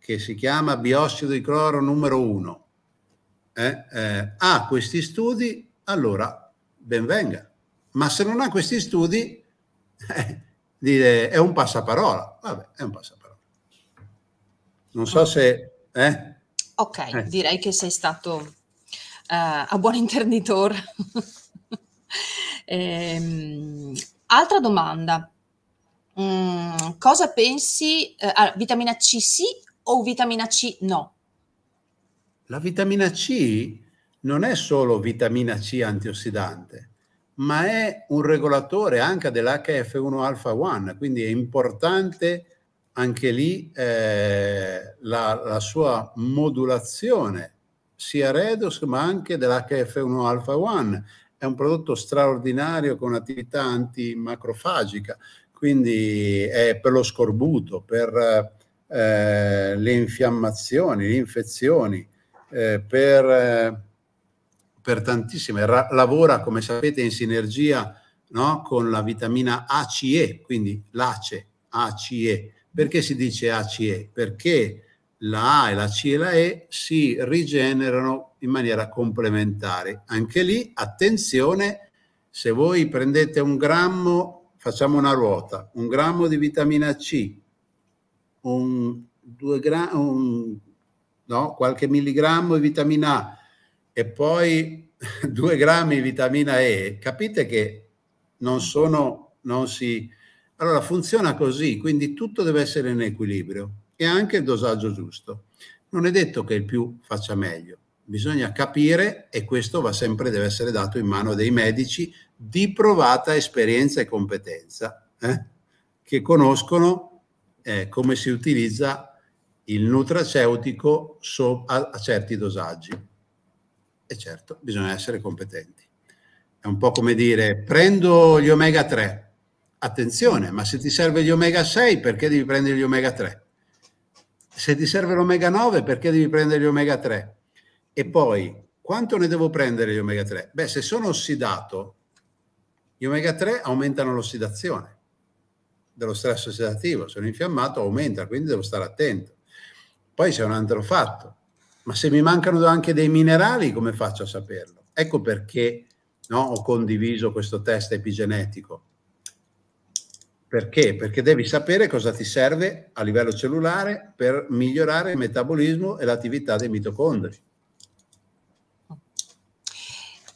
che si chiama biossido di cloro numero 1, eh, eh, ha questi studi, allora benvenga. Ma se non ha questi studi, eh, dire, è un passaparola. Vabbè, è un passaparola. Non so se... Eh? Ok, eh. direi che sei stato eh, a buon internitore. ehm, altra domanda. Mm, cosa pensi? Eh, vitamina C sì o vitamina C no? La vitamina C non è solo vitamina C antiossidante, ma è un regolatore anche dell'HF1 alfa 1, quindi è importante anche lì eh, la, la, sua modulazione sia Redox ma anche dell'HF1 alfa 1. È un prodotto straordinario con attività antimacrofagica, quindi è per lo scorbuto, per eh, le infiammazioni, le infezioni, eh, per, eh, per, tantissime. Ra- lavora, come sapete, in sinergia no? con la vitamina ACE, quindi l'ACE, ACE. Perché si dice ACE? Perché la A e la C e la E si rigenerano in maniera complementare. Anche lì, attenzione, se voi prendete un grammo, facciamo una ruota, un grammo di vitamina C, un, gra- un no, qualche milligrammo di vitamina A e poi 2 grammi di vitamina E, capite che non sono, non si... Allora funziona così, quindi tutto deve essere in equilibrio e anche il dosaggio giusto. Non è detto che il più faccia meglio, bisogna capire e questo va sempre, deve essere dato in mano dei medici di provata esperienza e competenza, eh? che conoscono eh, come si utilizza il nutraceutico so, a, a, certi dosaggi. E certo, bisogna essere competenti. È un po' come dire, prendo gli omega 3. Attenzione, ma se ti serve gli omega 6, perché devi prendere gli omega 3? Se ti serve l'omega 9, perché devi prendere gli omega 3? E poi, quanto ne devo prendere gli omega 3? Beh, se sono ossidato, gli omega 3 aumentano l'ossidazione dello stress ossidativo, sono infiammato aumenta, quindi devo stare attento. Poi c'è un altro fatto, ma se mi mancano anche dei minerali come faccio a saperlo? Ecco perché no, ho condiviso questo test epigenetico. Perché? Perché devi sapere cosa ti serve a livello cellulare per migliorare il metabolismo e l'attività dei mitocondri.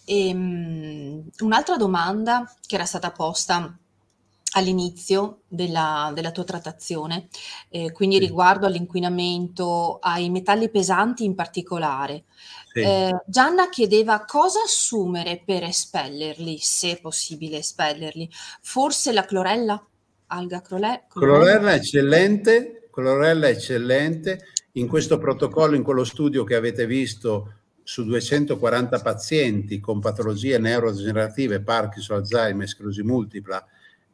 um, un'altra domanda che era stata posta all'inizio della, della, tua trattazione, eh, quindi sì. riguardo all'inquinamento, ai metalli pesanti in particolare. Sì. Eh, Gianna chiedeva cosa assumere per espellerli, se è possibile espellerli. Forse la clorella? Alga clorella? Clorella eccellente, clorella eccellente. In questo protocollo, in quello studio che avete visto su 240 pazienti con patologie neurodegenerative, Parkinson, Alzheimer, sclerosi multipla,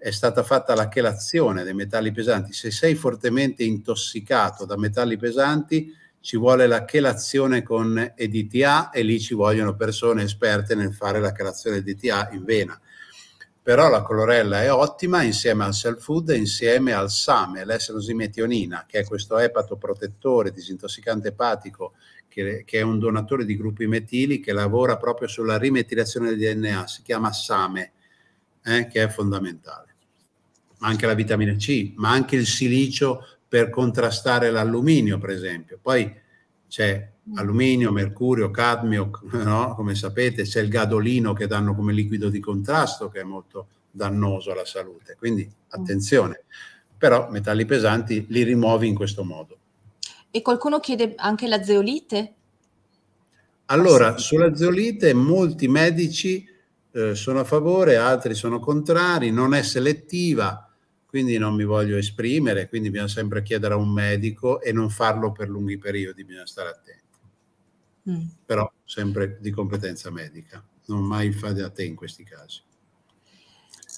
è stata fatta la chelazione dei metalli pesanti. Se sei fortemente intossicato da metalli pesanti, ci vuole la chelazione con EDTA e lì ci vogliono persone esperte nel fare la chelazione EDTA in vena. Però la colorella è ottima insieme al self food e insieme al SAME, l'eserosimetionina, che è questo epato protettore disintossicante epatico che, che è un donatore di gruppi metili che lavora proprio sulla rimetilazione del DNA, si chiama SAME, eh, che è fondamentale ma anche la vitamina C, ma anche il silicio per contrastare l'alluminio, per esempio. Poi c'è mm. alluminio, mercurio, cadmio, no? come sapete, c'è il gadolino che danno come liquido di contrasto che è molto dannoso alla salute. Quindi mm. attenzione, però metalli pesanti li rimuovi in questo modo. E qualcuno chiede anche la zeolite? Allora, ah, sulla zeolite molti medici eh, sono a favore, altri sono contrari, non è selettiva, quindi non mi voglio esprimere, quindi bisogna sempre chiedere a un medico e non farlo per lunghi periodi, bisogna stare attenti. Mm. Però sempre di competenza medica, non mai fate a te in questi casi.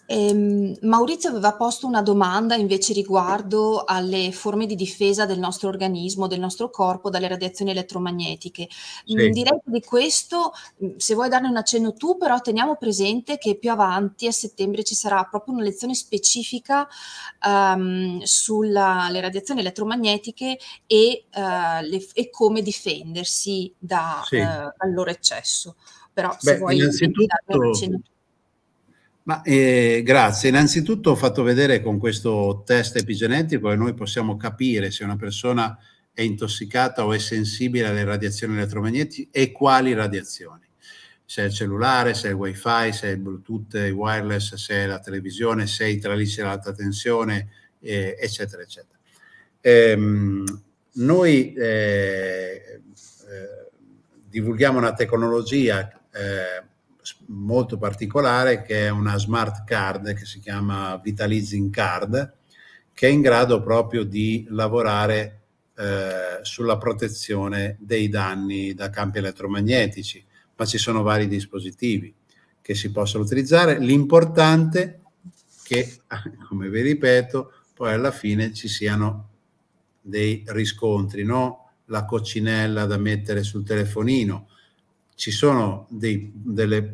Ehm, Maurizio aveva posto una domanda invece riguardo alle forme di difesa del nostro organismo, del nostro corpo dalle radiazioni elettromagnetiche. Sì. Mm, direi di questo, mm, se vuoi darne un accenno tu, però teniamo presente che più avanti a settembre ci sarà proprio una lezione specifica um, ehm, sulle radiazioni elettromagnetiche e, uh, le, e, come difendersi da, sì. uh, eh, dal loro eccesso. Però Beh, se vuoi darne un accenno tu. Ma, eh, grazie. Innanzitutto ho fatto vedere con questo test epigenetico che noi possiamo capire se una persona è intossicata o è sensibile alle radiazioni elettromagnetiche e quali radiazioni. Se è il cellulare, se è il wifi, se è il bluetooth, il wireless, se è la televisione, se è i tralicci all'alta tensione, eh, eccetera, eccetera. Ehm, noi eh, eh divulghiamo una tecnologia eh, molto particolare che è una smart card che si chiama Vitalizing Card, che è in grado proprio di lavorare eh, sulla protezione dei danni da campi elettromagnetici, ma ci sono vari dispositivi che si possono utilizzare. L'importante che, come vi ripeto, poi alla fine ci siano dei riscontri, no? la coccinella da mettere sul telefonino, ci sono dei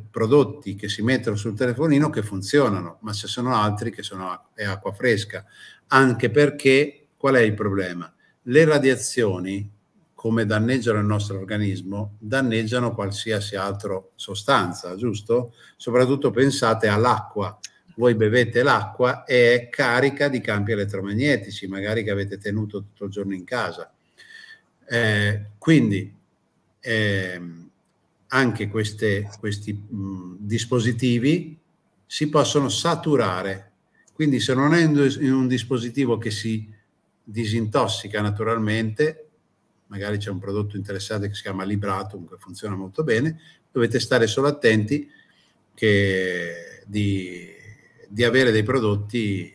prodotti che si mettono sul telefonino che funzionano, ma ci sono altri che sono è acqua fresca, anche perché qual è il problema? Le radiazioni, come danneggiano il nostro organismo, danneggiano qualsiasi altra sostanza, giusto? Soprattutto pensate all'acqua. Voi bevete l'acqua e è carica di campi elettromagnetici, magari che avete tenuto tutto il giorno in casa. Eh, quindi, eh, anche queste, questi mh, dispositivi si possono saturare. Quindi se non è in un dispositivo che si disintossica naturalmente, magari c'è un prodotto interessante che si chiama Libratum che funziona molto bene, dovete stare solo attenti che, di, di avere dei prodotti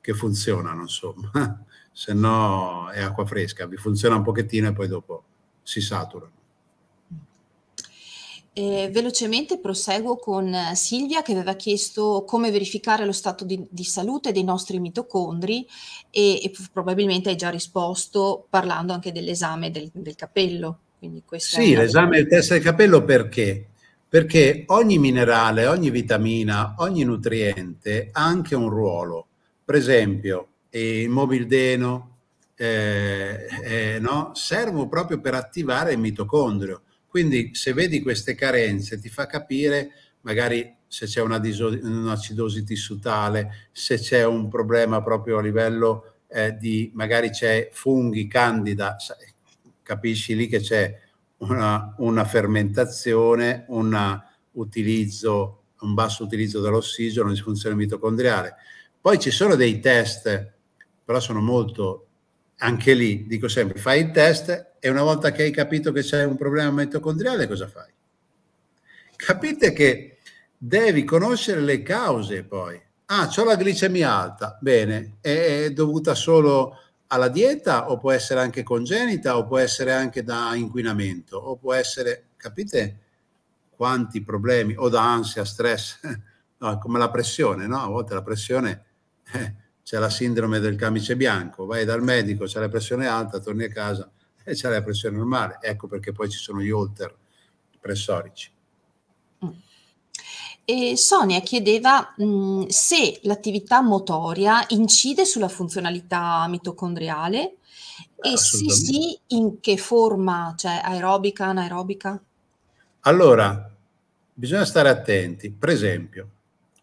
che funzionano, insomma, se no è acqua fresca, vi funziona un pochettino e poi dopo si saturano. Eh, velocemente proseguo con eh, Silvia che aveva chiesto come verificare lo stato di, di salute dei nostri mitocondri e, e, probabilmente hai già risposto parlando anche dell'esame del, del capello. sì, l'esame del test del capello perché? Perché ogni minerale, ogni vitamina, ogni nutriente ha anche un ruolo. Per esempio, il mobildeno eh, eh, no? servono proprio per attivare il mitocondrio quindi se vedi queste carenze ti fa capire magari se c'è un'acidosi tissutale, se c'è un problema proprio a livello eh, di magari c'è funghi, candida, eh, capisci lì che c'è una, una fermentazione, una utilizzo, un basso utilizzo dell'ossigeno, una disfunzione mitocondriale. Poi ci sono dei test, però sono molto anche lì dico sempre fai il test e una volta che hai capito che c'è un problema mitocondriale cosa fai? Capite che devi conoscere le cause poi. Ah, ho la glicemia alta, bene, è dovuta solo alla dieta o può essere anche congenita o può essere anche da inquinamento o può essere, capite quanti problemi o da ansia, stress, no, come la pressione, no? A volte la pressione eh, c'è la sindrome del camice bianco, vai dal medico, c'è la pressione alta, torni a casa e c'è la pressione normale. Ecco perché poi ci sono gli holter pressorici. Mm. E Sonia chiedeva mh, mm, se l'attività motoria incide sulla funzionalità mitocondriale e se sì, in che forma, cioè aerobica, anaerobica? Allora, bisogna stare attenti. Per esempio,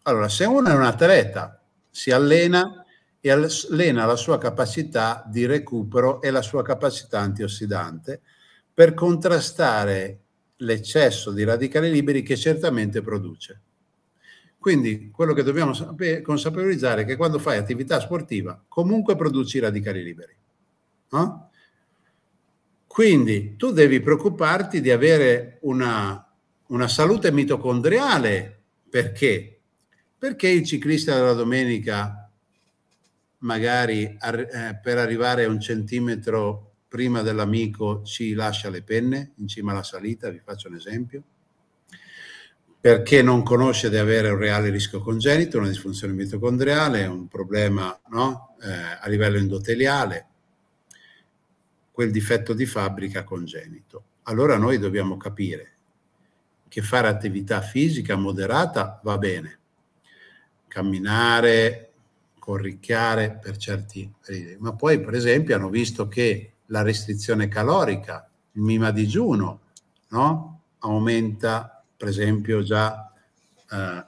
allora, se uno è un atleta, si allena e allena la sua capacità di recupero e la sua capacità antiossidante per contrastare l'eccesso di radicali liberi che certamente produce. Quindi quello che dobbiamo consapevolizzare è che quando fai attività sportiva comunque produci radicali liberi. No? Quindi tu devi preoccuparti di avere una, una salute mitocondriale. Perché? Perché il ciclista della domenica magari ar- eh, per arrivare un centimetro prima dell'amico ci lascia le penne in cima alla salita, vi faccio un esempio, perché non conosce di avere un reale rischio congenito, una disfunzione mitocondriale, un problema no? eh, a livello endoteliale, quel difetto di fabbrica congenito. Allora noi dobbiamo capire che fare attività fisica moderata va bene, camminare, corricchiare per certi periodi. Ma poi, per esempio, hanno visto che la restrizione calorica, il mima digiuno, no? aumenta, per esempio, già eh,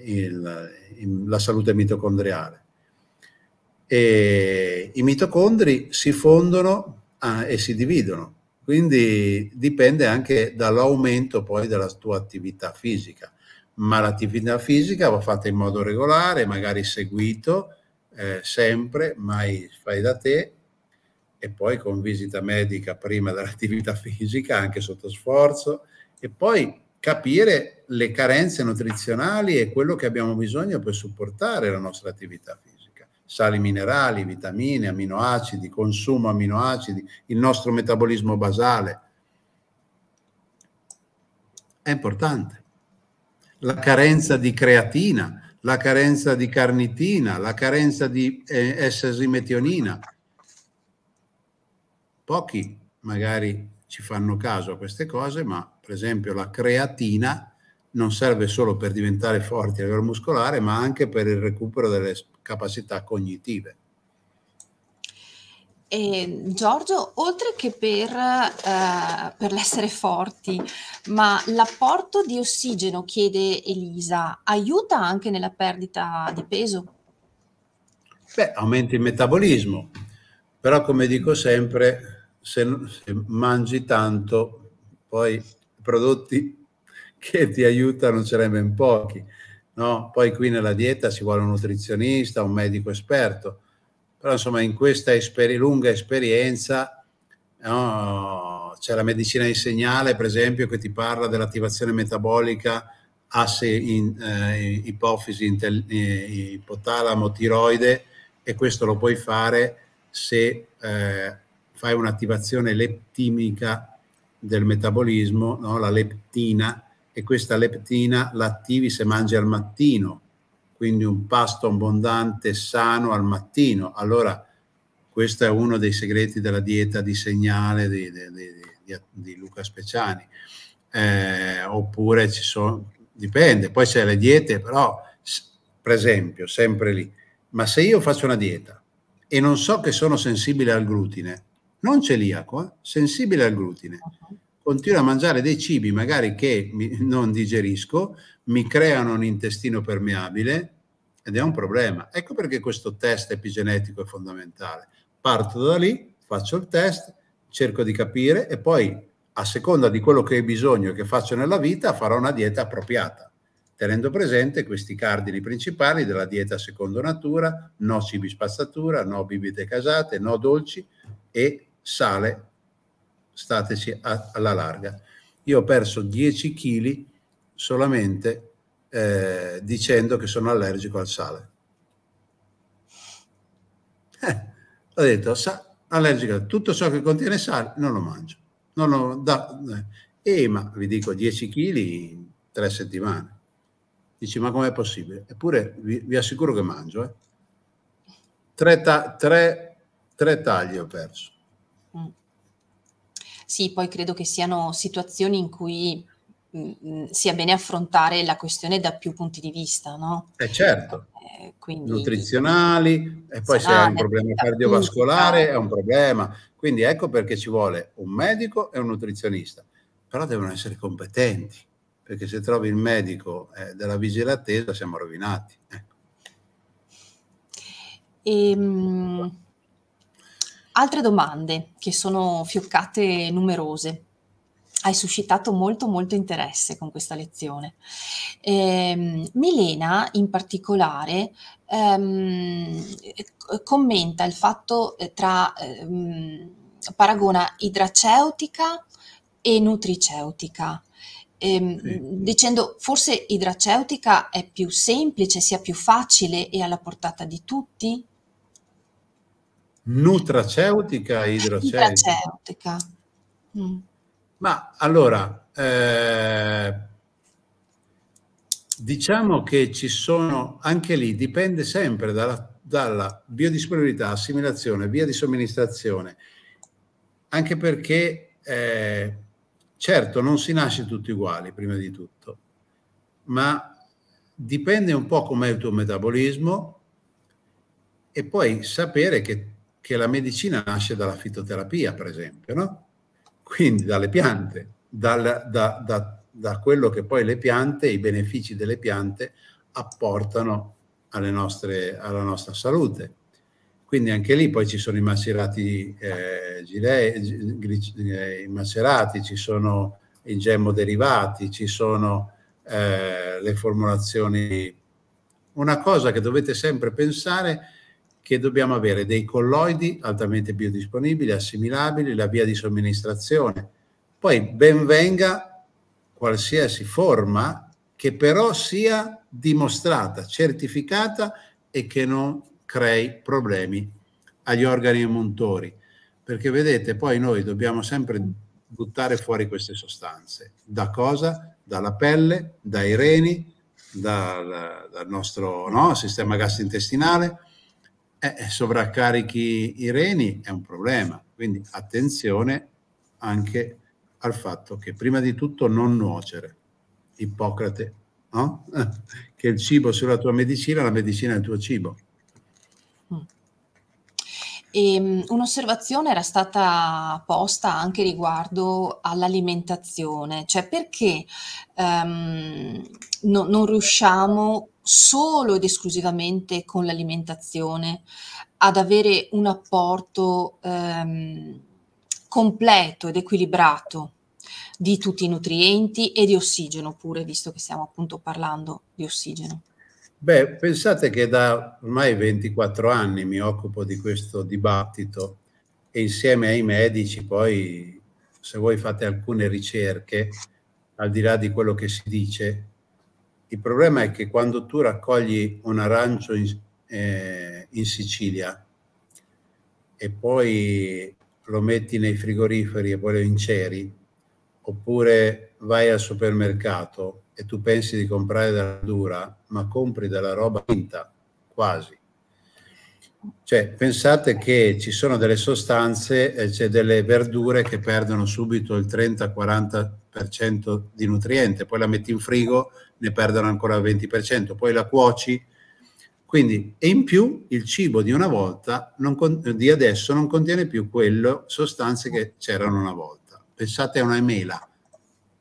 eh, il, in, la salute mitocondriale. E I mitocondri si fondono eh, e si dividono, quindi dipende anche dall'aumento poi della tua attività fisica ma l'attività fisica va fatta in modo regolare, magari seguito, eh, sempre, mai fai da te, e poi con visita medica prima dell'attività fisica, anche sotto sforzo, e poi capire le carenze nutrizionali e quello che abbiamo bisogno per supportare la nostra attività fisica. Sali minerali, vitamine, aminoacidi, consumo aminoacidi, il nostro metabolismo basale. È importante la carenza di creatina, la carenza di carnitina, la carenza di eh, S-simetionina. Pochi magari ci fanno caso a queste cose, ma per esempio la creatina non serve solo per diventare forti a livello muscolare, ma anche per il recupero delle capacità cognitive. E Giorgio, oltre che per, eh, per l'essere forti, ma l'apporto di ossigeno, chiede Elisa, aiuta anche nella perdita di peso? Beh, aumenta il metabolismo, però come dico sempre, se, se mangi tanto, poi prodotti che ti aiutano ce n'è ben pochi. No? Poi qui nella dieta si vuole un nutrizionista, un medico esperto però insomma in questa esperi- lunga esperienza no, c'è la medicina di segnale per esempio che ti parla dell'attivazione metabolica asse in, eh, ipofisi, intel- eh, ipotalamo, tiroide e questo lo puoi fare se eh, fai un'attivazione leptimica del metabolismo, no? la leptina, e questa leptina l'attivi se mangi al mattino quindi un pasto abbondante, sano al mattino. Allora, questo è uno dei segreti della dieta di segnale di, di, di, di Luca Speciani. Eh, oppure ci sono, dipende, poi c'è le diete, però, per esempio, sempre lì, ma se io faccio una dieta e non so che sono sensibile al glutine, non celiaco, eh? sensibile al glutine, uh-huh. continuo a mangiare dei cibi magari che mi, non digerisco, mi creano un intestino permeabile, ed è un problema. Ecco perché questo test epigenetico è fondamentale. Parto da lì, faccio il test, cerco di capire e poi a seconda di quello che hai bisogno e che faccio nella vita farò una dieta appropriata, tenendo presente questi cardini principali della dieta secondo natura, no cibi spazzatura, no bibite casate, no dolci e sale, stateci a, alla larga. Io ho perso 10 kg solamente eh, dicendo che sono allergico al sale. Eh, ho detto, sa, allergico, tutto ciò che contiene sale non lo mangio. Non lo, da, eh, eh, ma vi dico 10 kg in tre settimane. Dici, ma com'è possibile? Eppure vi, vi assicuro che mangio. Eh. Tre, ta- tre, tre tagli ho perso. Mm. Sì, poi credo che siano situazioni in cui Mm, mm, sia bene affrontare la questione da più punti di vista, no? Eh certo. Eh, quindi, nutrizionali e poi se hai un problema cardiovascolare è un problema. Quindi ecco perché ci vuole un medico e un nutrizionista, però devono essere competenti, perché se trovi il medico eh, della vigile attesa siamo rovinati. Ecco. E, ehm, altre domande che sono fioccate numerose hai suscitato molto molto interesse con questa lezione. Eh, Milena in particolare ehm, commenta il fatto eh, tra, ehm, paragona idraceutica e nutriceutica. Ehm, sì. Dicendo forse idraceutica è più semplice, sia più facile e alla portata di tutti? Nutraceutica e idraceutica. idraceutica. Mm. Ma allora, eh, diciamo che ci sono, anche lì dipende sempre dalla, dalla biodisponibilità, assimilazione, via di somministrazione, anche perché eh, certo non si nasce tutti uguali prima di tutto, ma dipende un po' com'è il tuo metabolismo e poi sapere che, che la medicina nasce dalla fitoterapia, per esempio, no? quindi dalle piante, dal, da, da, da quello che poi le piante, i benefici delle piante apportano nostre, alla nostra salute. Quindi anche lì poi ci sono i macerati, eh, gile, gile, eh, i macerati ci sono i gemmo derivati, ci sono eh, le formulazioni. Una cosa che dovete sempre pensare è che dobbiamo avere dei colloidi altamente biodisponibili, assimilabili, la via di somministrazione. Poi ben venga qualsiasi forma che però sia dimostrata, certificata e che non crei problemi agli organi montori. Perché vedete, poi noi dobbiamo sempre buttare fuori queste sostanze. Da cosa? Dalla pelle, dai reni, dal, dal nostro no, sistema gastrointestinale, eh, eh, sovraccarichi i reni è un problema, quindi attenzione anche al fatto che prima di tutto non nuocere, Ippocrate, no? che il cibo sulla tua medicina, la medicina è il tuo cibo. Mm. Ehm, un'osservazione era stata posta anche riguardo all'alimentazione, cioè perché um, no, non riusciamo solo ed esclusivamente con l'alimentazione ad avere un apporto ehm, completo ed equilibrato di tutti i nutrienti e di ossigeno pure, visto che stiamo appunto parlando di ossigeno. Beh, pensate che da ormai 24 anni mi occupo di questo dibattito e insieme ai medici poi, se voi fate alcune ricerche, al di là di quello che si dice, il problema è che quando tu raccogli un arancio in, eh, in Sicilia e poi lo metti nei frigoriferi e poi lo inceri, oppure vai al supermercato e tu pensi di comprare della dura, ma compri della roba finta, quasi. Cioè, pensate che ci sono delle sostanze, eh, cioè delle verdure che perdono subito il 30, 40, 20% di nutriente, poi la metti in frigo, ne perdono ancora il 20%, poi la cuoci. Quindi, e in più il cibo di una volta, non, con, di adesso, non contiene più quelle sostanze che c'erano una volta. Pensate a una mela.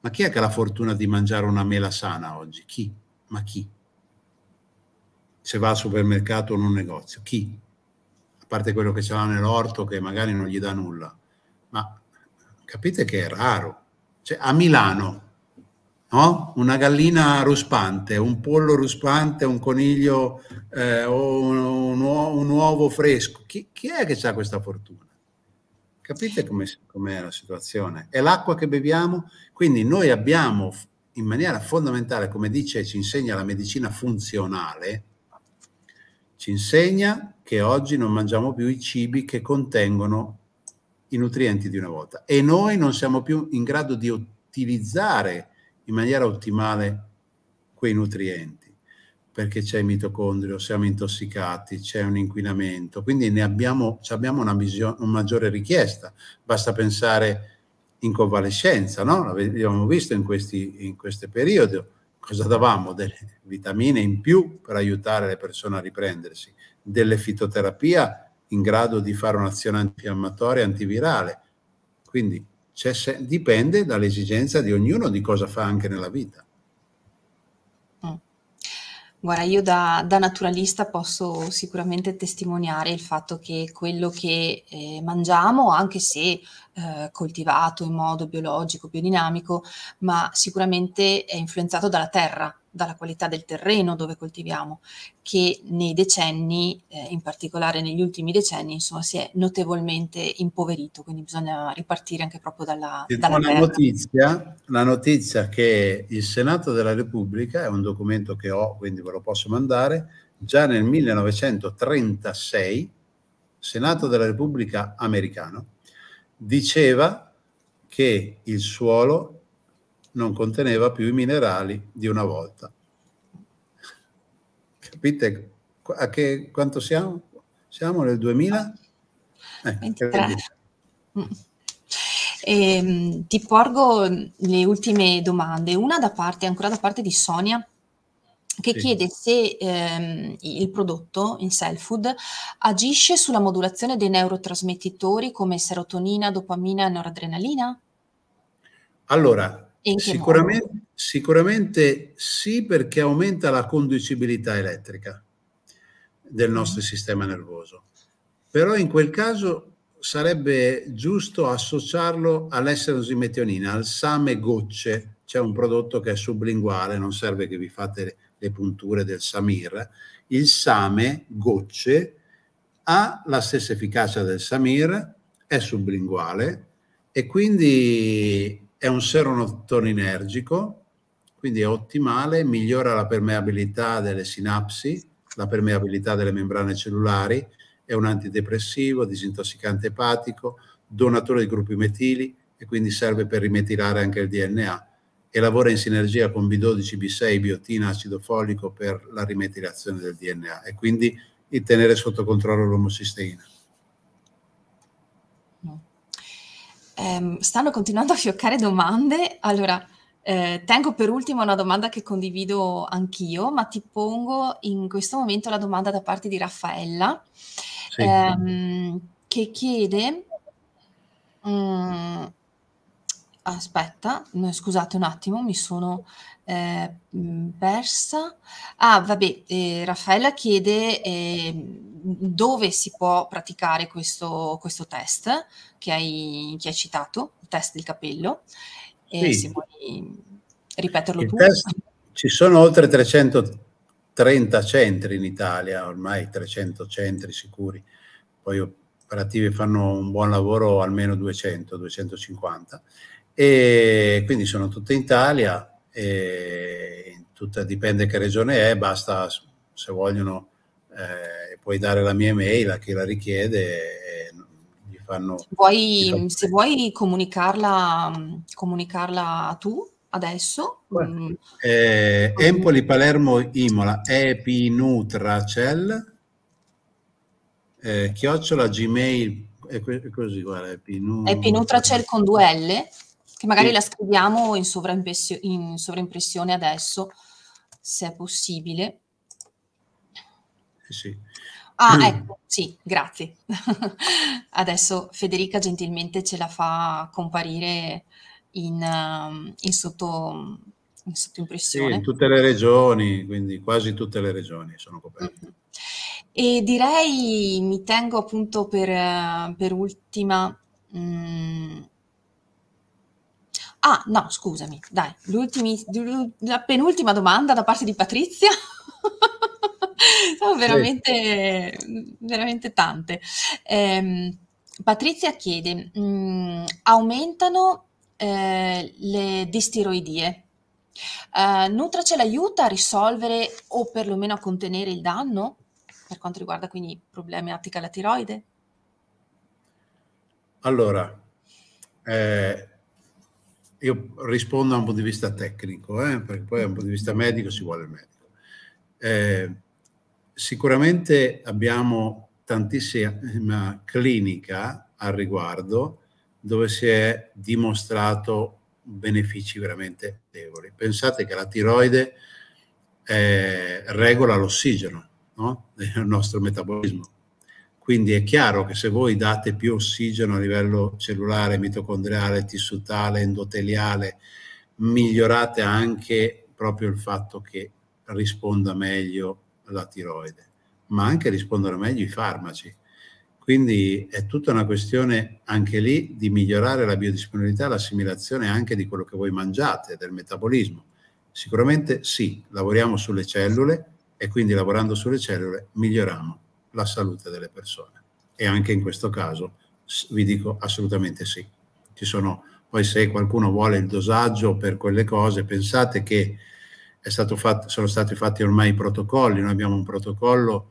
Ma chi è che ha la fortuna di mangiare una mela sana oggi? Chi? Ma chi? Se va al supermercato o in un negozio, chi? A parte quello che ce l'ha nell'orto che magari non gli dà nulla. Ma capite che è raro cioè, a Milano, no? una gallina ruspante, un pollo ruspante, un coniglio eh, o un, un, uovo, un, uovo fresco, chi, chi è che ha questa fortuna? Capite com'è, com'è la situazione? È l'acqua che beviamo, quindi noi abbiamo in maniera fondamentale, come dice e ci insegna la medicina funzionale, ci insegna che oggi non mangiamo più i cibi che contengono i nutrienti di una volta e noi non siamo più in grado di utilizzare in maniera ottimale quei nutrienti perché c'è il mitocondrio, siamo intossicati, c'è un inquinamento, quindi ne abbiamo, abbiamo una, visione, una maggiore richiesta. Basta pensare in convalescenza, no? l'abbiamo visto in, questi, in questo periodo, cosa davamo? Delle vitamine in più per aiutare le persone a riprendersi, delle fitoterapia in grado di fare un'azione antinfiammatoria, antivirale. Quindi se- dipende dall'esigenza di ognuno di cosa fa anche nella vita. Mm. Guarda, io da, da, naturalista posso sicuramente testimoniare il fatto che quello che eh, mangiamo, anche se eh, coltivato in modo biologico, biodinamico, ma sicuramente è influenzato dalla terra, dalla qualità del terreno dove coltiviamo, che nei decenni, eh, in particolare negli ultimi decenni, insomma, si è notevolmente impoverito, quindi bisogna ripartire anche proprio dalla, dalla la, notizia, la notizia che il Senato della Repubblica, è un documento che ho, quindi ve lo posso mandare, già nel 1936, Senato della Repubblica americano, diceva che il suolo non conteneva più i minerali di una volta. Capite a che, quanto siamo? Siamo nel 2000? Eh, E, mm. ehm, ti porgo le ultime domande, una da parte, ancora da parte di Sonia, che sì. chiede se ehm, il prodotto in Cell Food agisce sulla modulazione dei neurotrasmettitori come serotonina, dopamina e noradrenalina? Allora, Sicuramente, sicuramente, sì, perché aumenta la conducibilità elettrica del nostro mm. sistema nervoso. Però in quel caso sarebbe giusto associarlo all'esserosimetionina, al same gocce. C'è un prodotto che è sublinguale, non serve che vi fate le punture del Samir. Il same gocce ha la stessa efficacia del Samir, è sublinguale e quindi è un serotoninergico, quindi è ottimale, migliora la permeabilità delle sinapsi, la permeabilità delle membrane cellulari, è un antidepressivo, disintossicante epatico, donatore di gruppi metili e quindi serve per rimetilare anche il DNA e lavora in sinergia con B12, B6, biotina, acido folico per la rimetilazione del DNA e quindi il tenere sotto controllo l'omocisteina. ehm, stanno continuando a fioccare domande. Allora, eh, tengo per ultimo una domanda che condivido anch'io, ma ti pongo in questo momento la domanda da parte di Raffaella, sì. ehm, che chiede... Mm, aspetta, scusate un attimo, mi sono eh, persa. Ah, vabbè, eh, Raffaella chiede eh, dove si può praticare questo, questo test che hai, che hai, citato, il test del capello, e sì. se vuoi ripeterlo il tu. Test, ci sono oltre 330 centri in Italia, ormai 300 centri sicuri, poi operativi fanno un buon lavoro almeno 200, 250, e quindi sono tutte in Italia, e tutta, dipende che regione è, basta se vogliono... Eh, puoi dare la mia email a chi la richiede gli fanno, vuoi, gli fanno... se vuoi mm, comunicarla, mm, comunicarla tu adesso Beh, mm. eh, Empoli Palermo Imola epinutracel eh, chiocciola gmail è così guarda epinu... epinutracel con due L che magari sì. la scriviamo in, in sovraimpressione adesso se è possibile sì Ah, mm. ecco, sì, grazie. Adesso Federica gentilmente ce la fa comparire in, um, in sotto in sottoimpressione. Sì, in tutte le regioni, quindi quasi tutte le regioni sono coperte. Mm-hmm. E direi, mi tengo appunto per, per ultima... Mm... Ah, no, scusami, dai, la penultima domanda da parte di Patrizia. sono veramente, sì. veramente tante. Eh, Patrizia chiede, mh, mm, aumentano eh, le distiroidie? Uh, ce l'aiuta a risolvere o perlomeno a contenere il danno per quanto riguarda quindi i problemi attica alla tiroide? Allora, eh, io rispondo da un punto di vista tecnico, eh, perché poi da un punto di vista medico si vuole il medico. Eh, Sicuramente abbiamo tantissima clinica al riguardo dove si è dimostrato benefici veramente notevoli. Pensate che la tiroide eh, regola l'ossigeno no? del nostro metabolismo. Quindi è chiaro che se voi date più ossigeno a livello cellulare, mitocondriale, tissutale, endoteliale, migliorate anche proprio il fatto che risponda meglio la tiroide, ma anche rispondono meglio i farmaci. Quindi è tutta una questione anche lì di migliorare la biodisponibilità, l'assimilazione anche di quello che voi mangiate, del metabolismo. Sicuramente sì, lavoriamo sulle cellule e quindi lavorando sulle cellule miglioriamo la salute delle persone. E anche in questo caso vi dico assolutamente sì. Ci sono poi se qualcuno vuole il dosaggio per quelle cose, pensate che fatto, sono stati fatti ormai i protocolli, noi abbiamo un protocollo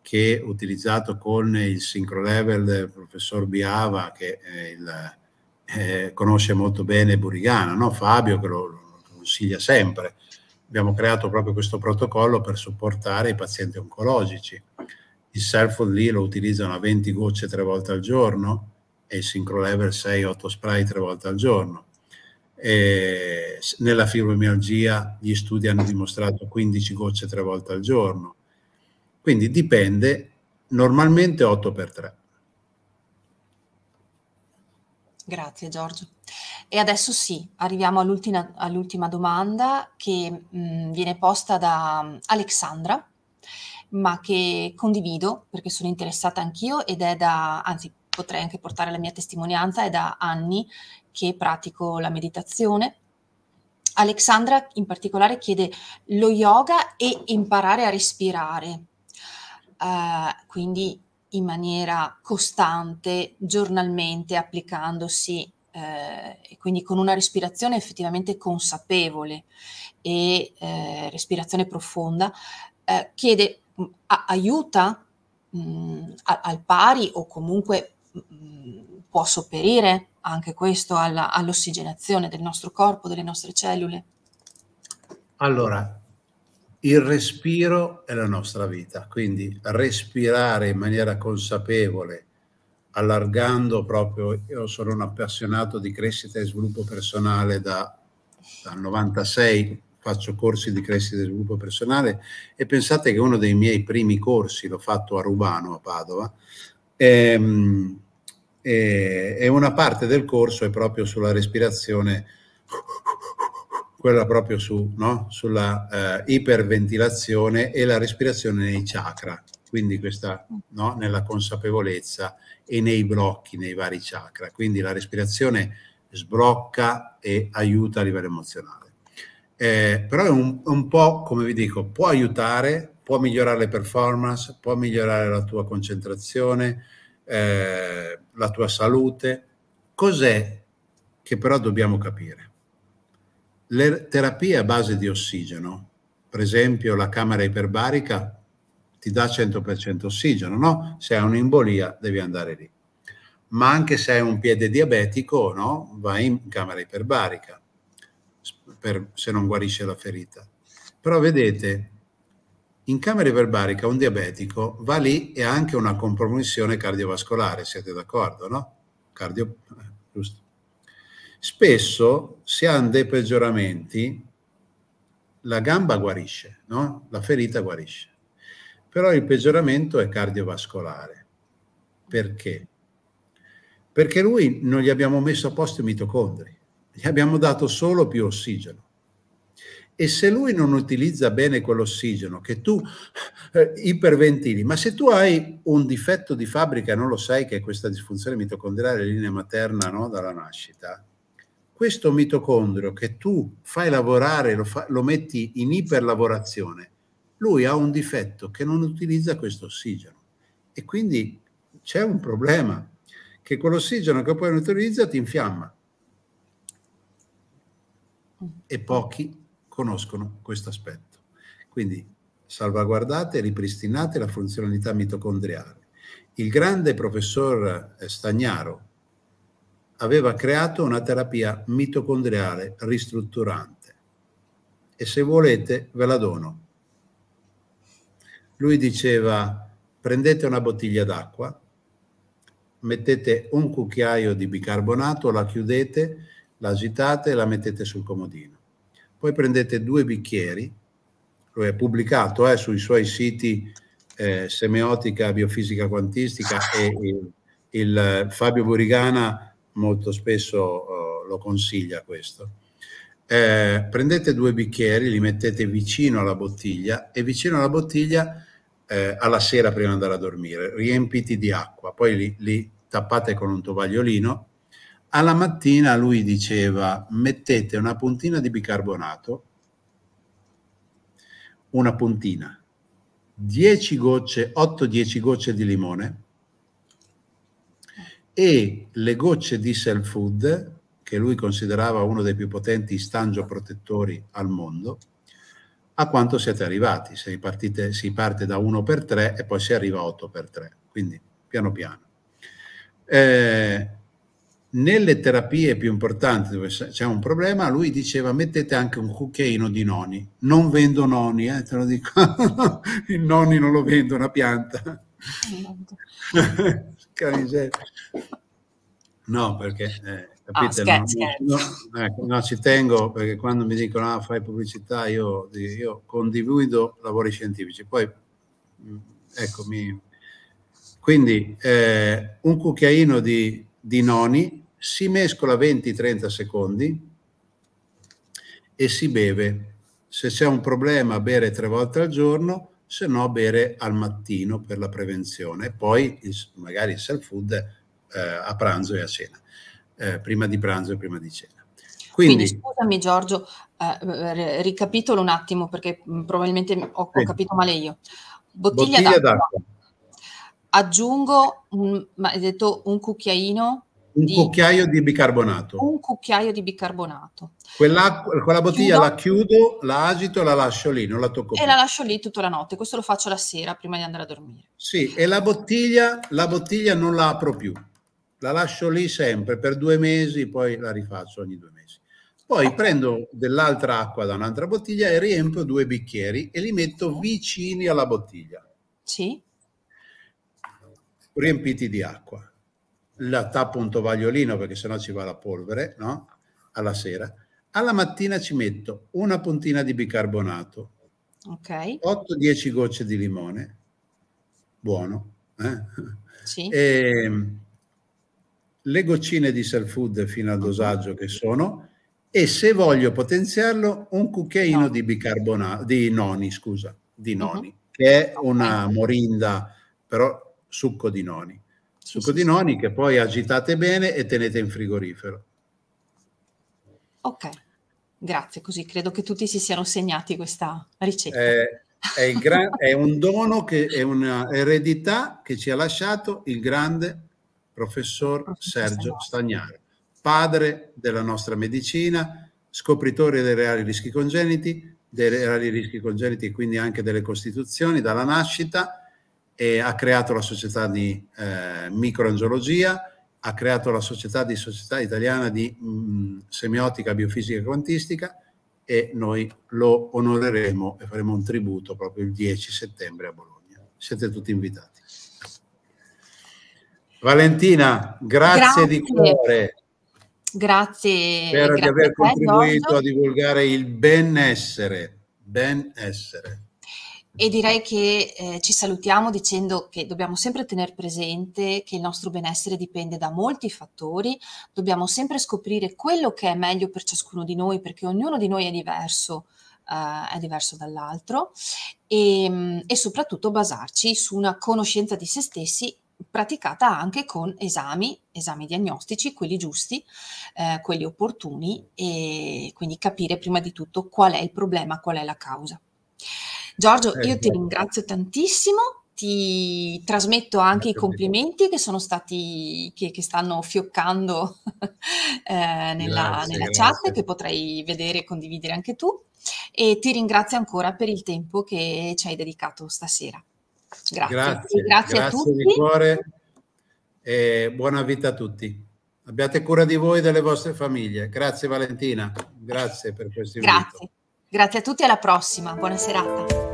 che utilizzato con il sincro level del professor Biava che il, eh, conosce molto bene Burigana, no? Fabio che lo, lo consiglia sempre. Abbiamo creato proprio questo protocollo per supportare i pazienti oncologici. Il Selfod lì lo utilizzano a 20 gocce tre volte al giorno e il sincro level 6-8 spray tre volte al giorno eh, nella fibromialgia gli studi hanno dimostrato 15 gocce tre volte al giorno. Quindi dipende, normalmente 8 per 3. Grazie Giorgio. E adesso sì, arriviamo all'ultima, all'ultima domanda che mh, mm, viene posta da mm, Alexandra, ma che condivido perché sono interessata anch'io ed è da, anzi potrei anche portare la mia testimonianza, è da anni che pratico la meditazione. Alexandra in particolare chiede lo yoga e imparare a respirare, uh, quindi in maniera costante, giornalmente, applicandosi eh, e quindi con una respirazione effettivamente consapevole e eh, respirazione profonda, eh, chiede mm, a, aiuta mh, mm, a, al pari o comunque mh, mm, può sopperire anche questo alla, all'ossigenazione del nostro corpo, delle nostre cellule? Allora, il respiro è la nostra vita, quindi respirare in maniera consapevole, allargando proprio, io sono un appassionato di crescita e sviluppo personale da, dal 96, faccio corsi di crescita e sviluppo personale e pensate che uno dei miei primi corsi l'ho fatto a Rubano, a Padova, ehm, e, e una parte del corso è proprio sulla respirazione, quella proprio su, no? sulla eh, iperventilazione e la respirazione nei chakra, quindi questa no? nella consapevolezza e nei blocchi, nei vari chakra. Quindi la respirazione sblocca e aiuta a livello emozionale. Eh, però è un, un, po', come vi dico, può aiutare, può migliorare le performance, può migliorare la tua concentrazione, eh, la tua salute. Cos'è che però dobbiamo capire? Le terapie a base di ossigeno, per esempio la camera iperbarica, ti dà 100% ossigeno, no? Se hai un'embolia devi andare lì. Ma anche se hai un piede diabetico, no? Vai in camera iperbarica per, se non guarisce la ferita. Però vedete, in camera iperbarica un diabetico va lì e ha anche una compromissione cardiovascolare, siete d'accordo, no? Cardio... Eh, giusto. Spesso se hanno dei peggioramenti la gamba guarisce, no? La ferita guarisce. Però il peggioramento è cardiovascolare. Perché? Perché lui non gli abbiamo messo a posto i mitocondri, gli abbiamo dato solo più ossigeno e se lui non utilizza bene quell'ossigeno che tu eh, iperventili, ma se tu hai un difetto di fabbrica non lo sai che è questa disfunzione mitocondriale linea materna no, dalla nascita, questo mitocondrio che tu fai lavorare, lo, fa, lo metti in iperlavorazione, lui ha un difetto che non utilizza questo ossigeno e quindi c'è un problema che quell'ossigeno che poi non utilizza ti infiamma e mm. pochi conoscono questo aspetto. Quindi salvaguardate e ripristinate la funzionalità mitocondriale. Il grande professor eh, Stagnaro aveva creato una terapia mitocondriale ristrutturante e se volete ve la dono. Lui diceva prendete una bottiglia d'acqua, mettete un cucchiaio di bicarbonato, la chiudete, la agitate e la mettete sul comodino poi prendete due bicchieri, lo è pubblicato eh, sui suoi siti eh, Semiotica, Biofisica Quantistica e il, il Fabio Burigana molto spesso eh, lo consiglia questo. Eh, prendete due bicchieri, li mettete vicino alla bottiglia e vicino alla bottiglia eh, alla sera prima di andare a dormire, riempiti di acqua, poi li, li tappate con un tovagliolino alla mattina lui diceva mettete una puntina di bicarbonato, una puntina, 10 gocce, 8-10 gocce di limone e le gocce di self Food, che lui considerava uno dei più potenti stangioprotettori al mondo, a quanto siete arrivati. Se partite, si parte da 1 per 3 e poi si arriva a 8 per 3, quindi piano piano. Eh, nelle terapie più importanti dove c'è un problema, lui diceva mettete anche un cucchiaino di noni. Non vendo noni, eh, te lo dico. Il noni non lo vendo, una pianta. no, perché... Eh, ah, capite? Ah, no, ecco, no, ci tengo perché quando mi dicono ah, fai pubblicità io, io condivido lavori scientifici. Poi, mm, ecco, Quindi eh, un cucchiaino di di noni si mescola 20-30 secondi e si beve. Se c'è un problema bere tre volte al giorno, se no bere al mattino per la prevenzione e poi magari il self food eh, a pranzo e a cena, eh, prima di pranzo e prima di cena. Quindi, Quindi scusami Giorgio, eh, ricapitolo un attimo perché mm, probabilmente ho, ho, capito male io. Bottiglia, bottiglia d'acqua. d'acqua. Aggiungo un, ma hai detto un cucchiaino un cucchiaio di bicarbonato. Un cucchiaio di bicarbonato. Quella, quella bottiglia chiudo, la chiudo, la agito e la lascio lì, non la tocco più. E la lascio lì tutta la notte, questo lo faccio la sera prima di andare a dormire. Sì, e la bottiglia, la bottiglia non la apro più, la lascio lì sempre per due mesi, poi la rifaccio ogni due mesi. Poi prendo dell'altra acqua da un'altra bottiglia e riempio due bicchieri e li metto vicini alla bottiglia. Sì. Riempiti di acqua la tappo un tovagliolino perché sennò ci va la polvere, no? Alla sera. Alla mattina ci metto una puntina di bicarbonato, okay. 8-10 gocce di limone, buono. Eh? Sì. E, ehm, le goccine di self food fino al dosaggio che sono e se voglio potenziarlo un cucchiaino no. di bicarbonato, di noni, scusa, di noni, uh-huh. che è una morinda, però succo di noni. Succo di noni che poi agitate bene e tenete in frigorifero. Ok, grazie. Così credo che tutti si siano segnati questa ricetta. Eh, è, gran, è, un dono, che, è un'eredità che ci ha lasciato il grande professor, professor Sergio Stagnaro, padre della nostra medicina, scopritore dei reali rischi congeniti, dei reali rischi congeniti e quindi anche delle costituzioni dalla nascita e ha creato la società di eh, microangiologia, ha creato la società di Società Italiana di mh, mm, Semiotica, Biofisica e Quantistica e noi lo onoreremo e faremo un tributo proprio il 10 settembre a Bologna. Siete tutti invitati. Valentina, grazie, grazie. di cuore. Grazie. Spero grazie di aver contribuito te, a divulgare il benessere. Benessere. E direi che eh, ci salutiamo dicendo che dobbiamo sempre tenere presente che il nostro benessere dipende da molti fattori, dobbiamo sempre scoprire quello che è meglio per ciascuno di noi perché ognuno di noi è diverso, eh, è diverso dall'altro e, ehm, e soprattutto basarci su una conoscenza di se stessi praticata anche con esami, esami diagnostici, quelli giusti, eh, quelli opportuni e quindi capire prima di tutto qual è il problema, qual è la causa. Giorgio, eh, io ti ringrazio tantissimo. Ti trasmetto anche i complimenti che sono stati, che, che stanno fioccando eh, nella, grazie, nella chat, grazie. che potrai vedere e condividere anche tu. E ti ringrazio ancora per il tempo che ci hai dedicato stasera. Grazie, grazie, grazie a tutti. di cuore e buona vita a tutti. Abbiate cura di voi e delle vostre famiglie. Grazie Valentina, grazie per questo invito. Grazie, grazie a tutti alla prossima. Buona serata.